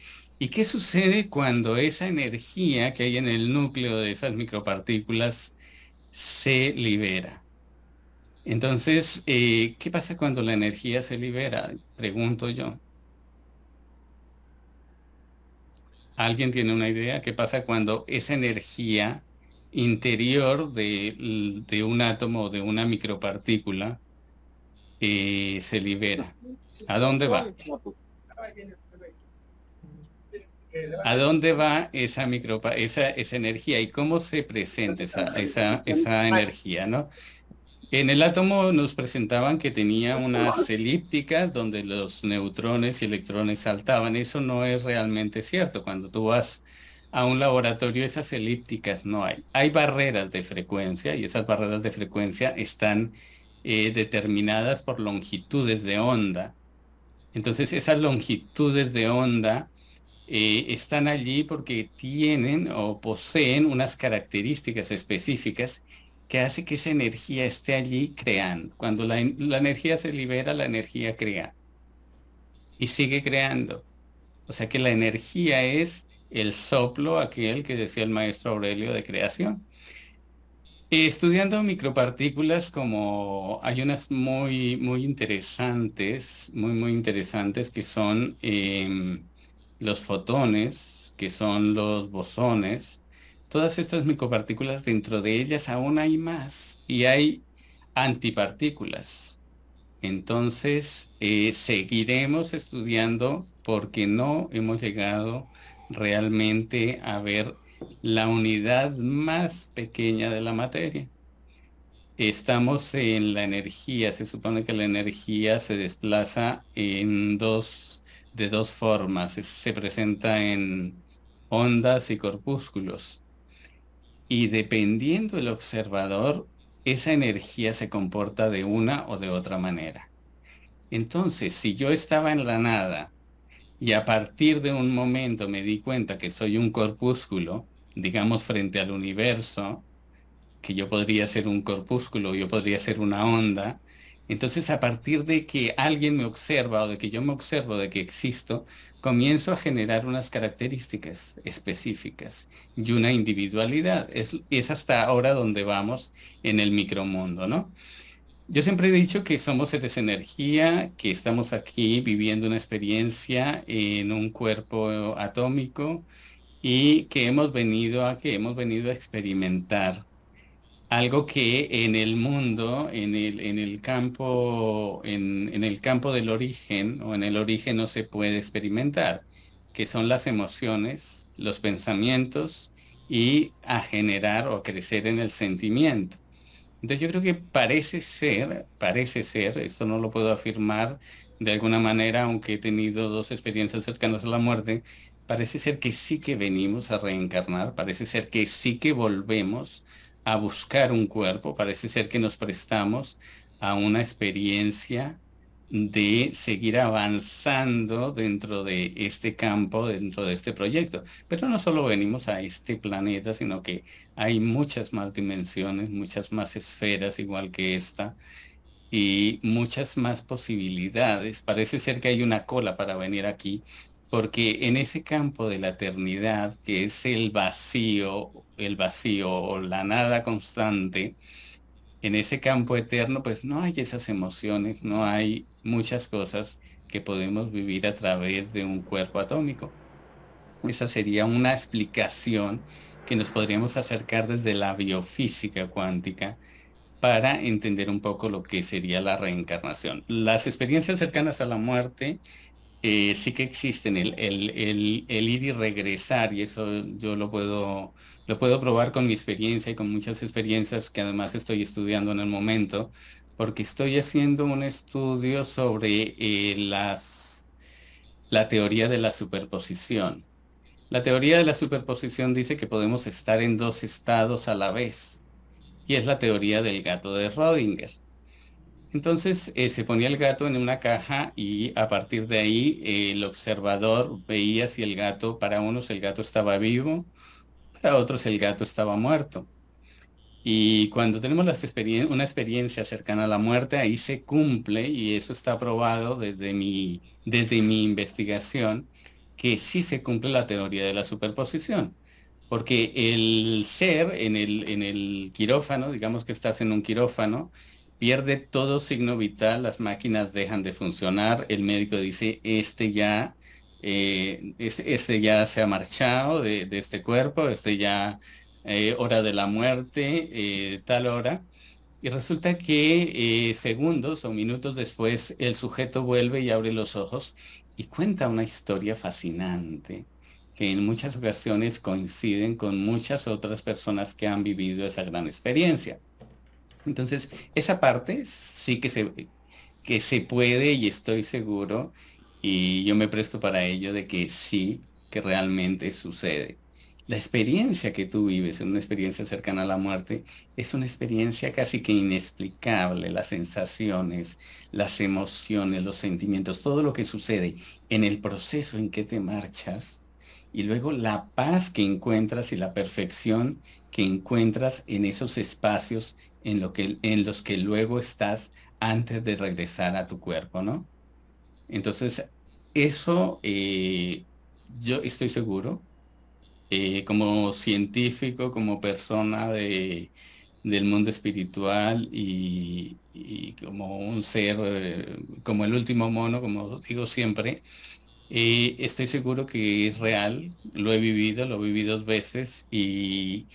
¿Y qué sucede cuando esa energía que hay en el núcleo de esas micropartículas se libera? Entonces, eh, ¿qué pasa cuando la energía se libera? Pregunto yo. ¿Alguien tiene una idea? ¿Qué pasa cuando esa energía interior de, un átomo o de una micropartícula eh, se libera? ¿A dónde va? ¿A dónde va esa micropa, esa, energía y cómo se presenta esa, energía, no? En el átomo nos presentaban que tenía unas elípticas donde los neutrones y electrones saltaban. Eso no es realmente cierto. Cuando tú vas a un laboratorio, esas elípticas no hay. Hay barreras de frecuencia y esas barreras de frecuencia están eh, determinadas por longitudes de onda. Entonces esas longitudes de onda eh, están allí porque tienen o poseen unas características específicas que hace que esa energía esté allí creando. Cuando la, energía se libera, la energía crea y sigue creando. O sea que la energía es el soplo aquel que decía el maestro Aurelio de creación. Estudiando micropartículas, como hay unas muy, muy interesantes, muy, muy interesantes que son em, los fotones, que son los bosones, todas estas micropartículas, dentro de ellas aún hay más y hay antipartículas. Entonces, eh, seguiremos estudiando porque no hemos llegado realmente a ver la unidad más pequeña de la materia. Estamos en la energía, se supone que la energía se desplaza en dos de dos formas. Se presenta en ondas y corpúsculos. Y dependiendo del observador, esa energía se comporta de una o de otra manera. Entonces, si yo estaba en la nada y a partir de un momento me di cuenta que soy un corpúsculo, digamos frente al universo, que yo podría ser un corpúsculo, yo podría ser una onda, entonces, a partir de que alguien me observa o de que yo me observo, de que existo, comienzo a generar unas características específicas y una individualidad. Es, es hasta ahora donde vamos en el micromundo, ¿no? Yo siempre he dicho que somos seres energía, que estamos aquí viviendo una experiencia en un cuerpo atómico y que hemos venido a que hemos venido a experimentar algo que en el mundo, en el, en el campo, en, el campo del origen o en el origen no se puede experimentar, que son las emociones, los pensamientos y a generar o crecer en el sentimiento. Entonces yo creo que parece ser, parece ser, esto no lo puedo afirmar de alguna manera, aunque he tenido dos experiencias cercanas a la muerte, parece ser que sí que venimos a reencarnar, parece ser que sí que volvemos a buscar un cuerpo, parece ser que nos prestamos a una experiencia de seguir avanzando dentro de este campo, dentro de este proyecto. Pero no solo venimos a este planeta, sino que hay muchas más dimensiones, muchas más esferas igual que esta y muchas más posibilidades. Parece ser que hay una cola para venir aquí porque en ese campo de la eternidad, que es el vacío, el vacío o la nada constante, en ese campo eterno, pues no hay esas emociones, no hay muchas cosas que podemos vivir a través de un cuerpo atómico. Esa sería una explicación que nos podríamos acercar desde la biofísica cuántica para entender un poco lo que sería la reencarnación. Las experiencias cercanas a la muerte eh, sí que existen, el, ir y regresar, y eso yo lo puedo, lo puedo probar con mi experiencia y con muchas experiencias que además estoy estudiando en el momento, porque estoy haciendo un estudio sobre eh, las, la teoría de la superposición. La teoría de la superposición dice que podemos estar en dos estados a la vez, y es la teoría del gato de Rödinger. Entonces eh, se ponía el gato en una caja y a partir de ahí eh, el observador veía si el gato, para unos el gato estaba vivo, para otros el gato estaba muerto. Y cuando tenemos una experiencia cercana a la muerte, ahí se cumple y eso está probado desde mi, investigación, que sí se cumple la teoría de la superposición. Porque el ser en el, en el quirófano, digamos que estás en un quirófano, pierde todo signo vital, las máquinas dejan de funcionar, el médico dice, este ya, eh, este, ya se ha marchado de, este cuerpo, este ya eh, hora de la muerte, eh, tal hora. Y resulta que segundos o minutos después el sujeto vuelve y abre los ojos y cuenta una historia fascinante que en muchas ocasiones coinciden con muchas otras personas que han vivido esa gran experiencia. Entonces, esa parte sí que se, que se puede y estoy seguro y yo me presto para ello de que sí, que realmente sucede. La experiencia que tú vives, una experiencia cercana a la muerte, es una experiencia casi que inexplicable. Las sensaciones, las emociones, los sentimientos, todo lo que sucede en el proceso en que te marchas y luego la paz que encuentras y la perfección que encuentras en esos espacios en, lo que, en los que luego estás antes de regresar a tu cuerpo, ¿no? Entonces, eso eh, yo estoy seguro, eh, como científico, como persona de, del mundo espiritual y, como un ser, eh, como el último mono, como digo siempre, estoy seguro que es real, lo he vivido, lo he vivido dos veces y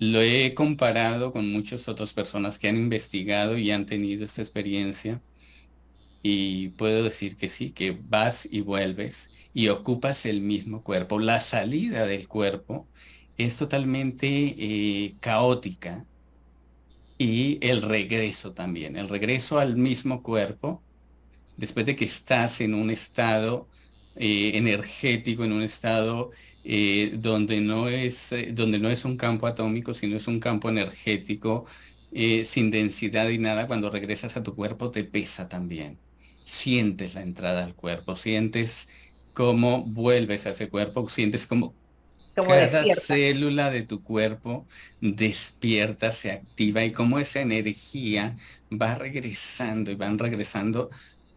lo he comparado con muchas otras personas que han investigado y han tenido esta experiencia y puedo decir que sí, que vas y vuelves y ocupas el mismo cuerpo. La salida del cuerpo es totalmente eh, caótica y el regreso también, el regreso al mismo cuerpo después de que estás en un estado eh, energético, en un estado eh, donde, no es, eh, donde no es un campo atómico, sino es un campo energético sin densidad y nada, cuando regresas a tu cuerpo te pesa también. Sientes la entrada al cuerpo, sientes cómo vuelves a ese cuerpo, sientes cómo como cada célula de tu cuerpo despierta, se activa y como esa energía va regresando y van regresando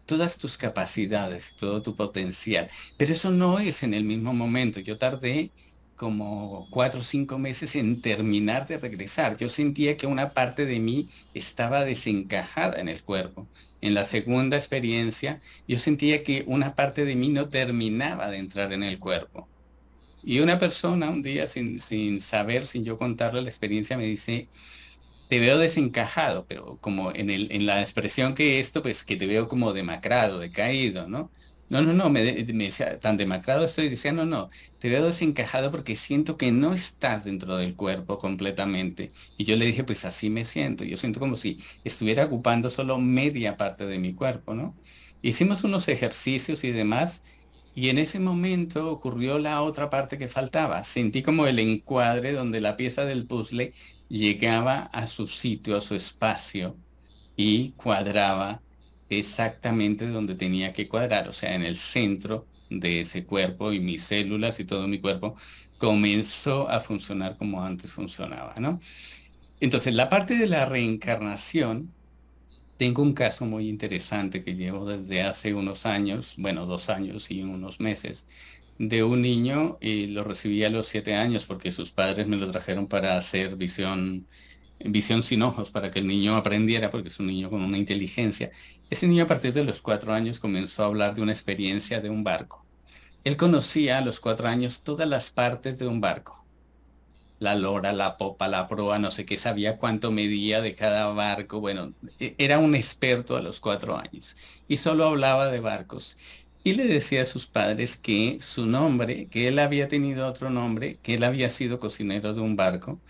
todas tus capacidades, todo tu potencial. Pero eso no es en el mismo momento. Yo tardé como cuatro o cinco meses en terminar de regresar. Yo sentía que una parte de mí estaba desencajada en el cuerpo. En la segunda experiencia, yo sentía que una parte de mí no terminaba de entrar en el cuerpo. Y una persona un día, sin, sin saber, sin yo contarle la experiencia, me dice, te veo desencajado, pero como en, el, en la expresión que esto, pues que te veo como demacrado, decaído, ¿no? No, no, no, me, me decía, tan demacrado estoy diciendo, no, no, te veo desencajado porque siento que no estás dentro del cuerpo completamente. Y yo le dije, pues así me siento, yo siento como si estuviera ocupando solo media parte de mi cuerpo, ¿no? Hicimos unos ejercicios y demás, y en ese momento ocurrió la otra parte que faltaba. Sentí como el encuadre donde la pieza del puzzle llegaba a su sitio, a su espacio y cuadraba exactamente donde tenía que cuadrar, o sea, en el centro de ese cuerpo y mis células y todo mi cuerpo comenzó a funcionar como antes funcionaba, ¿no? Entonces, la parte de la reencarnación tengo un caso muy interesante que llevo desde hace unos años, bueno, dos años y unos meses, de un niño y lo recibí a los siete años porque sus padres me lo trajeron para hacer visión, visión sin ojos, para que el niño aprendiera, porque es un niño con una inteligencia. Ese niño a partir de los cuatro años comenzó a hablar de una experiencia de un barco. Él conocía a los cuatro años todas las partes de un barco la lora, la popa, la proa, no sé qué, sabía cuánto medía de cada barco. Bueno, e, era un experto a los cuatro años y solo hablaba de barcos. Y le decía a sus padres que su nombre, que él había tenido otro nombre, que él había sido cocinero de un barco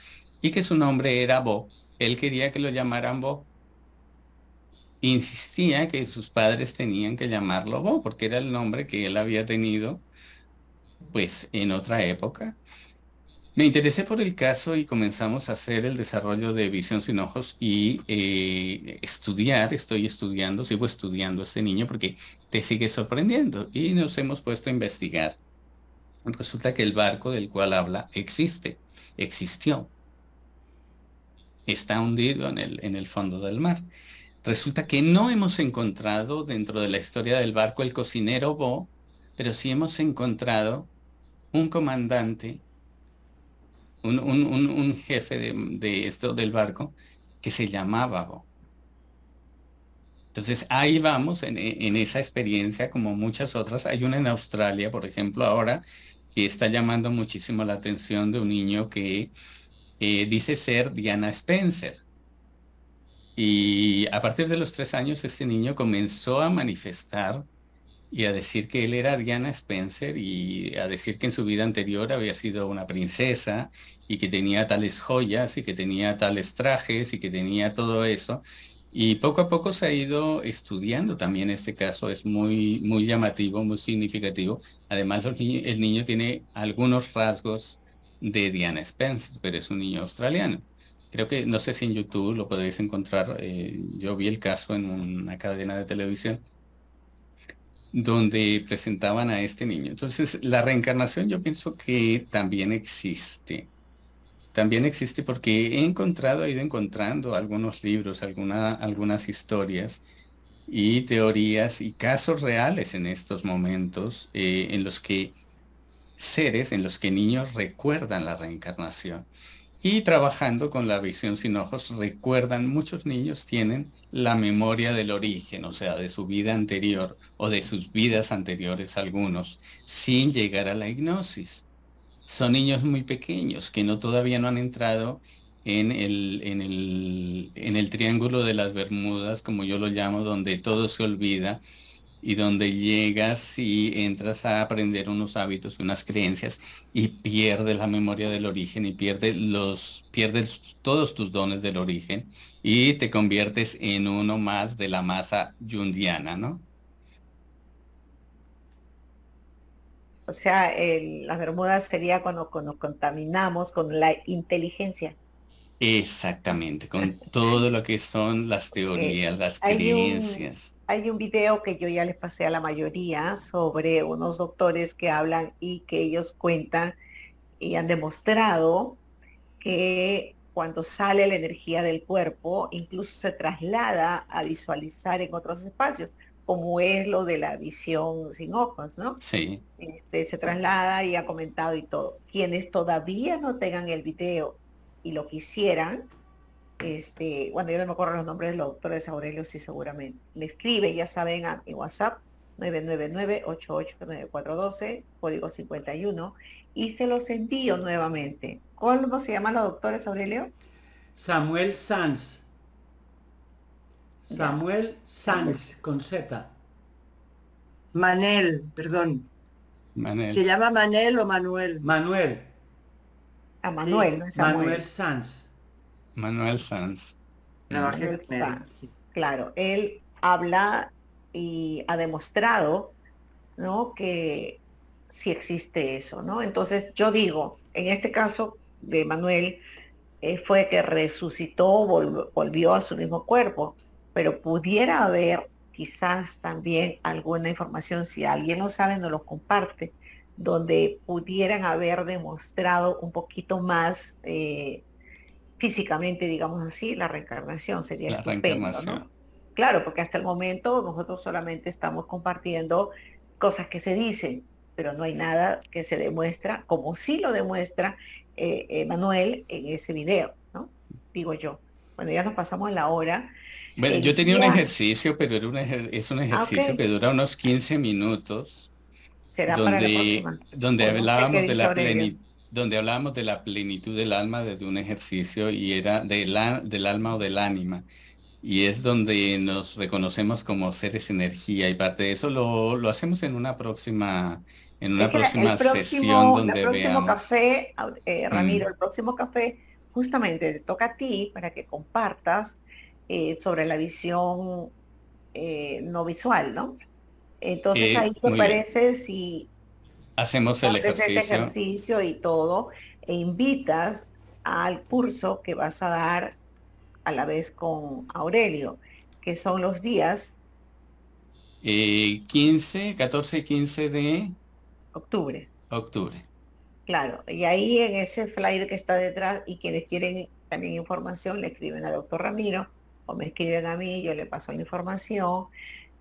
y que su nombre era Bo. Él quería que lo llamaran Bo. Insistía que sus padres tenían que llamarlo Bo porque era el nombre que él había tenido pues en otra época me interesé por el caso y comenzamos a hacer el desarrollo de visión sin ojos y eh, estudiar, estoy estudiando, sigo estudiando a este niño porque te sigue sorprendiendo y nos hemos puesto a investigar. Resulta que el barco del cual habla existe, existió, está hundido en el, en el fondo del mar. Resulta que no hemos encontrado dentro de la historia del barco el cocinero Bo, pero sí hemos encontrado un comandante un, jefe de, esto del barco que se llamaba Entonces ahí vamos en, esa experiencia como muchas otras. Hay una en Australia, por ejemplo, ahora que está llamando muchísimo la atención de un niño que eh, dice ser Diana Spencer. Y a partir de los tres años, este niño comenzó a manifestar y a decir que él era Diana Spencer y a decir que en su vida anterior había sido una princesa y que tenía tales joyas y que tenía tales trajes y que tenía todo eso. Y poco a poco se ha ido estudiando también este caso, es muy, muy llamativo, muy significativo. Además, el niño tiene algunos rasgos de Diana Spencer, pero es un niño australiano. Creo que, no sé si en YouTube lo podéis encontrar, eh, yo vi el caso en una cadena de televisión, donde presentaban a este niño. Entonces, la reencarnación yo pienso que también existe. También existe porque he encontrado, he ido encontrando algunos libros, alguna, algunas historias y teorías y casos reales en estos momentos eh, en los que seres, en los que niños recuerdan la reencarnación. Y trabajando con la visión sin ojos, recuerdan, muchos niños tienen la memoria del origen, o sea, de su vida anterior o de sus vidas anteriores algunos, sin llegar a la hipnosis. Son niños muy pequeños que no todavía no han entrado en el, en el, en el triángulo de las Bermudas, como yo lo llamo, donde todo se olvida y donde llegas y entras a aprender unos hábitos, y unas creencias y pierdes la memoria del origen y pierdes los pierdes todos tus dones del origen y te conviertes en uno más de la masa yundiana, ¿no? O sea, el, la Bermuda sería cuando, cuando contaminamos con la inteligencia. Exactamente, con todo lo que son las eh, teorías, las creencias. Hay un, video que yo ya les pasé a la mayoría sobre unos doctores que hablan y que ellos cuentan y han demostrado que cuando sale la energía del cuerpo, incluso se traslada a visualizar en otros espacios, como es lo de la visión sin ojos, ¿no? Sí. Este, se traslada y ha comentado y todo. Quienes todavía no tengan el video y lo quisieran, este, bueno, yo no me acuerdo los nombres de los doctores Aurelio, sí seguramente, me escribe, ya saben, a mi WhatsApp 999-889412, código 51, y se los envío nuevamente. ¿Cómo se llaman los doctores Aurelio? Samuel Sanz. Samuel Sanz, con Z. Manel, perdón. ¿Se llama Manel o Manuel? Manuel. A Manuel, Manuel Sanz. Manuel Sanz. Claro, él habla y ha demostrado, ¿no? Que si existe eso, ¿no? Entonces yo digo, en este caso de Manuel, eh, fue que resucitó, volvió a su mismo cuerpo, pero pudiera haber quizás también alguna información, si alguien lo sabe, no lo comparte, donde pudieran haber demostrado un poquito más eh, físicamente, digamos así, la reencarnación sería estupendo, Claro, porque hasta el momento nosotros solamente estamos compartiendo cosas que se dicen, pero no hay nada que se demuestra, como sí lo demuestra eh, Manuel en ese video, ¿no? Digo yo. Bueno, ya nos pasamos la hora. Bueno, yo tenía un ejercicio, pero es un ah, ejercicio que dura unos 15 minutos Será donde, Donde hablábamos de la plenitud donde hablábamos de la plenitud del alma desde un ejercicio y era de la, del alma o del ánima. Y es donde nos reconocemos como seres energía y parte de eso lo, hacemos en una próxima, en una próxima sesión donde el próximo café, eh, mm. Ramiro, el próximo café justamente toca a ti para que compartas eh, sobre la visión eh, no visual, ¿no? Entonces eh, ahí te parece si hacemos el este ejercicio. y todo, e invitas al curso que vas a dar a la vez con Aurelio, que son los días 15, eh, 14 y 15 de octubre. Octubre. Claro, y ahí en ese flyer que está detrás y quienes quieren también información le escriben al doctor Ramiro o me escriben a mí, yo le paso la información.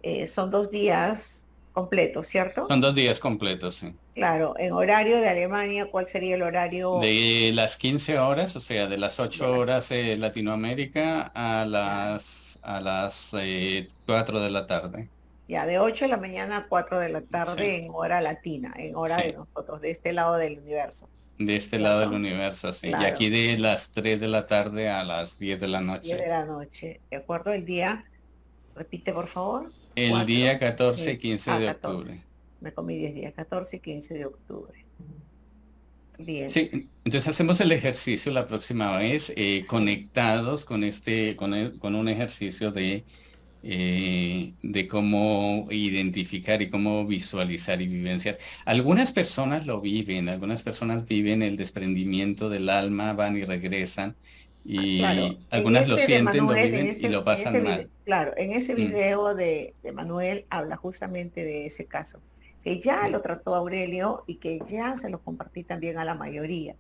Eh, son dos días completos, ¿cierto? Son dos días completos, sí. Claro, en horario de Alemania, ¿cuál sería el horario? De las 15 horas, o sea, de las 8 horas Latinoamérica a las, a las 4 eh, de la tarde. Ya, de 8 de la mañana a 4 de la tarde en hora latina, en hora de nosotros, de este lado del universo. De este lado del universo, sí. Y aquí de las 3 de la tarde a las 10 de la noche. 10 de la noche, ¿de acuerdo? El día, repite por favor. El día 14 y 15 eh, ah, de octubre. Me comí 10 días, 14 y 15 de octubre. Bien. Sí, entonces hacemos el ejercicio la próxima vez eh, conectados con este, con, con un ejercicio de, eh, de cómo identificar y cómo visualizar y vivenciar. Algunas personas lo viven, algunas personas viven el desprendimiento del alma, van y regresan Ah, y algunas lo este sienten, viven y lo pasan mal. Claro, en ese mm. video de, Manuel habla justamente de ese caso, que ya lo trató Aurelio y que ya se lo compartí también a la mayoría,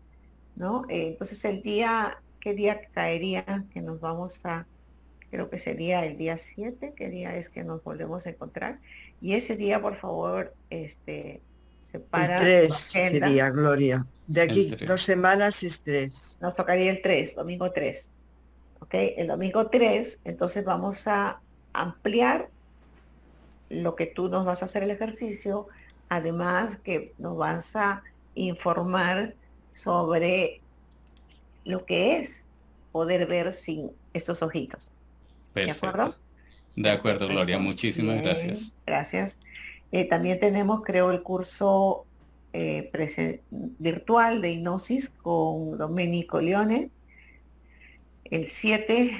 ¿no? Eh, entonces el día, ¿qué día caería que nos vamos a, creo que sería el día 7, qué día es que nos volvemos a encontrar? Y ese día, por favor, este, para el sería, Gloria. De aquí dos semanas es tres Nos tocaría el 3, domingo 3. ¿Ok? El domingo 3, entonces vamos a ampliar lo que tú nos vas a hacer el ejercicio, además que nos vas a informar sobre lo que es poder ver sin estos ojitos. ¿De acuerdo? De acuerdo, Gloria. Muchísimas gracias. Gracias. Eh, también tenemos, creo, el curso eh, virtual de hipnosis con Domenico Leone, el 7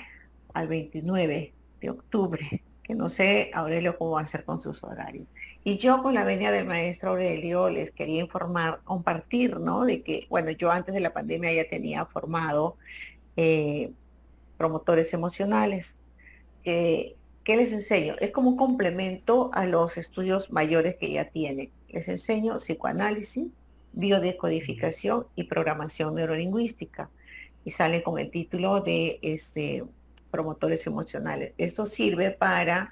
al 29 de octubre, que no sé, Aurelio, cómo va a ser con sus horarios. Y yo con la venia del maestro Aurelio les quería informar, compartir, ¿no? De que, bueno, yo antes de la pandemia ya tenía formado eh, promotores emocionales, que ¿Qué les enseño? Es como un complemento a los estudios mayores que ya tienen. Les enseño psicoanálisis, biodescodificación y programación neurolingüística. Y sale con el título de este, promotores emocionales. Esto sirve para,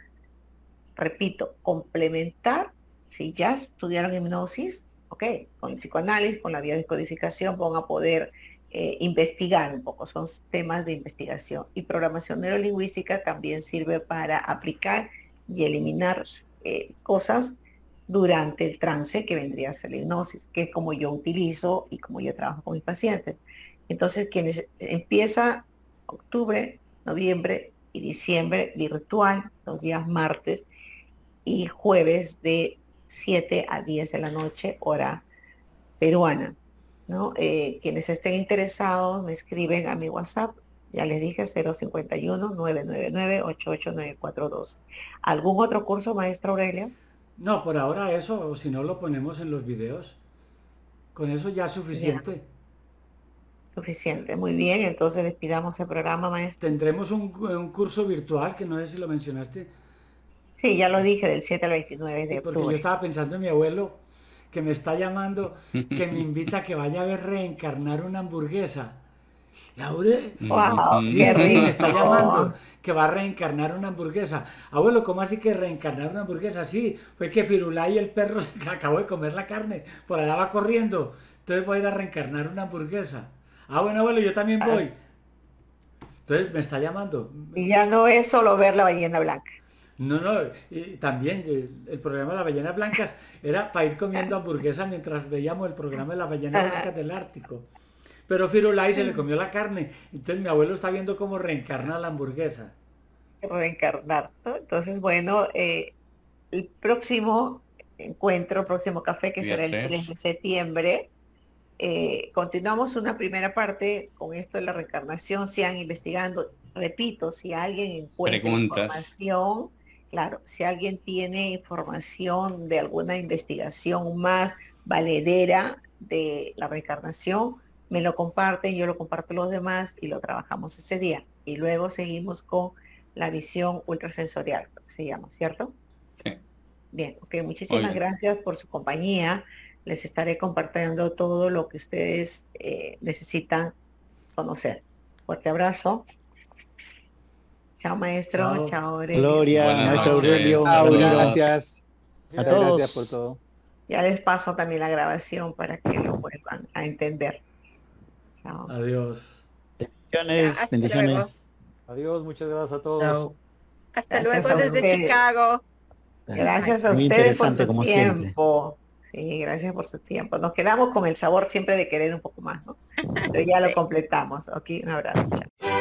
repito, complementar, si ya estudiaron hipnosis, ok, con el psicoanálisis, con la biodescodificación van a poder eh, investigar un poco, son temas de investigación. Y programación neurolingüística también sirve para aplicar y eliminar eh, cosas durante el trance que vendría a ser la hipnosis, que es como yo utilizo y como yo trabajo con mis pacientes. Entonces, quienes empieza octubre, noviembre y diciembre virtual, los días martes y jueves de 7 a 10 de la noche, hora peruana. Eh, quienes estén interesados me escriben a mi WhatsApp, ya les dije 051-999-88942. ¿Algún otro curso, maestra Aurelia? No, por ahora eso, o si no lo ponemos en los videos. Con eso ya es suficiente. Suficiente, muy bien, entonces despidamos el programa, maestra. Tendremos un, un curso virtual, que no sé si lo mencionaste, Sí, ya lo dije, del 7 al 29 de octubre. Porque yo estaba pensando en mi abuelo, que me está llamando, que me invita a que vaya a ver reencarnar una hamburguesa. Laure, me está llamando que va a reencarnar una hamburguesa. Abuelo, ¿cómo así que reencarnar una hamburguesa? Sí, fue que Firulay el perro se acabó de comer la carne, por allá va corriendo. Entonces voy a ir a reencarnar una hamburguesa. Ah, bueno, abuelo, yo también ah. voy. Entonces me está llamando. Y ya no es solo ver la ballena blanca. No, no, también eh, el programa de las ballenas blancas era para ir comiendo hamburguesa mientras veíamos el programa de las ballenas blancas del Ártico. Pero Lai se le comió la carne, entonces mi abuelo está viendo cómo reencarna la hamburguesa. Reencarnar. Entonces, bueno, eh, el próximo encuentro, próximo café, que será el 3 de septiembre, eh, continuamos una primera parte con esto de la reencarnación, han investigando repito, si alguien encuentra información Claro, si alguien tiene información de alguna investigación más valedera de la reencarnación, me lo comparten, yo lo comparto los demás y lo trabajamos ese día. Y luego seguimos con la visión ultrasensorial, se llama, ¿cierto? Sí. Bien, ok, muchísimas gracias por su compañía. Les estaré compartiendo todo lo que ustedes eh, necesitan conocer. Fuerte abrazo. Chao, maestro. Chao, Aurelio. Gloria, maestro Aurelio. chao Gracias. A todos. por todo. Ya les paso también la grabación para que lo vuelvan a entender. Chao. Adiós. Bendiciones. bendiciones. Adiós, muchas gracias a todos. Hasta luego desde Chicago. Gracias a ustedes por su tiempo. Sí, gracias por su tiempo. Nos quedamos con el sabor siempre de querer un poco más, ¿no? Pero ya lo completamos. aquí un abrazo. Chao.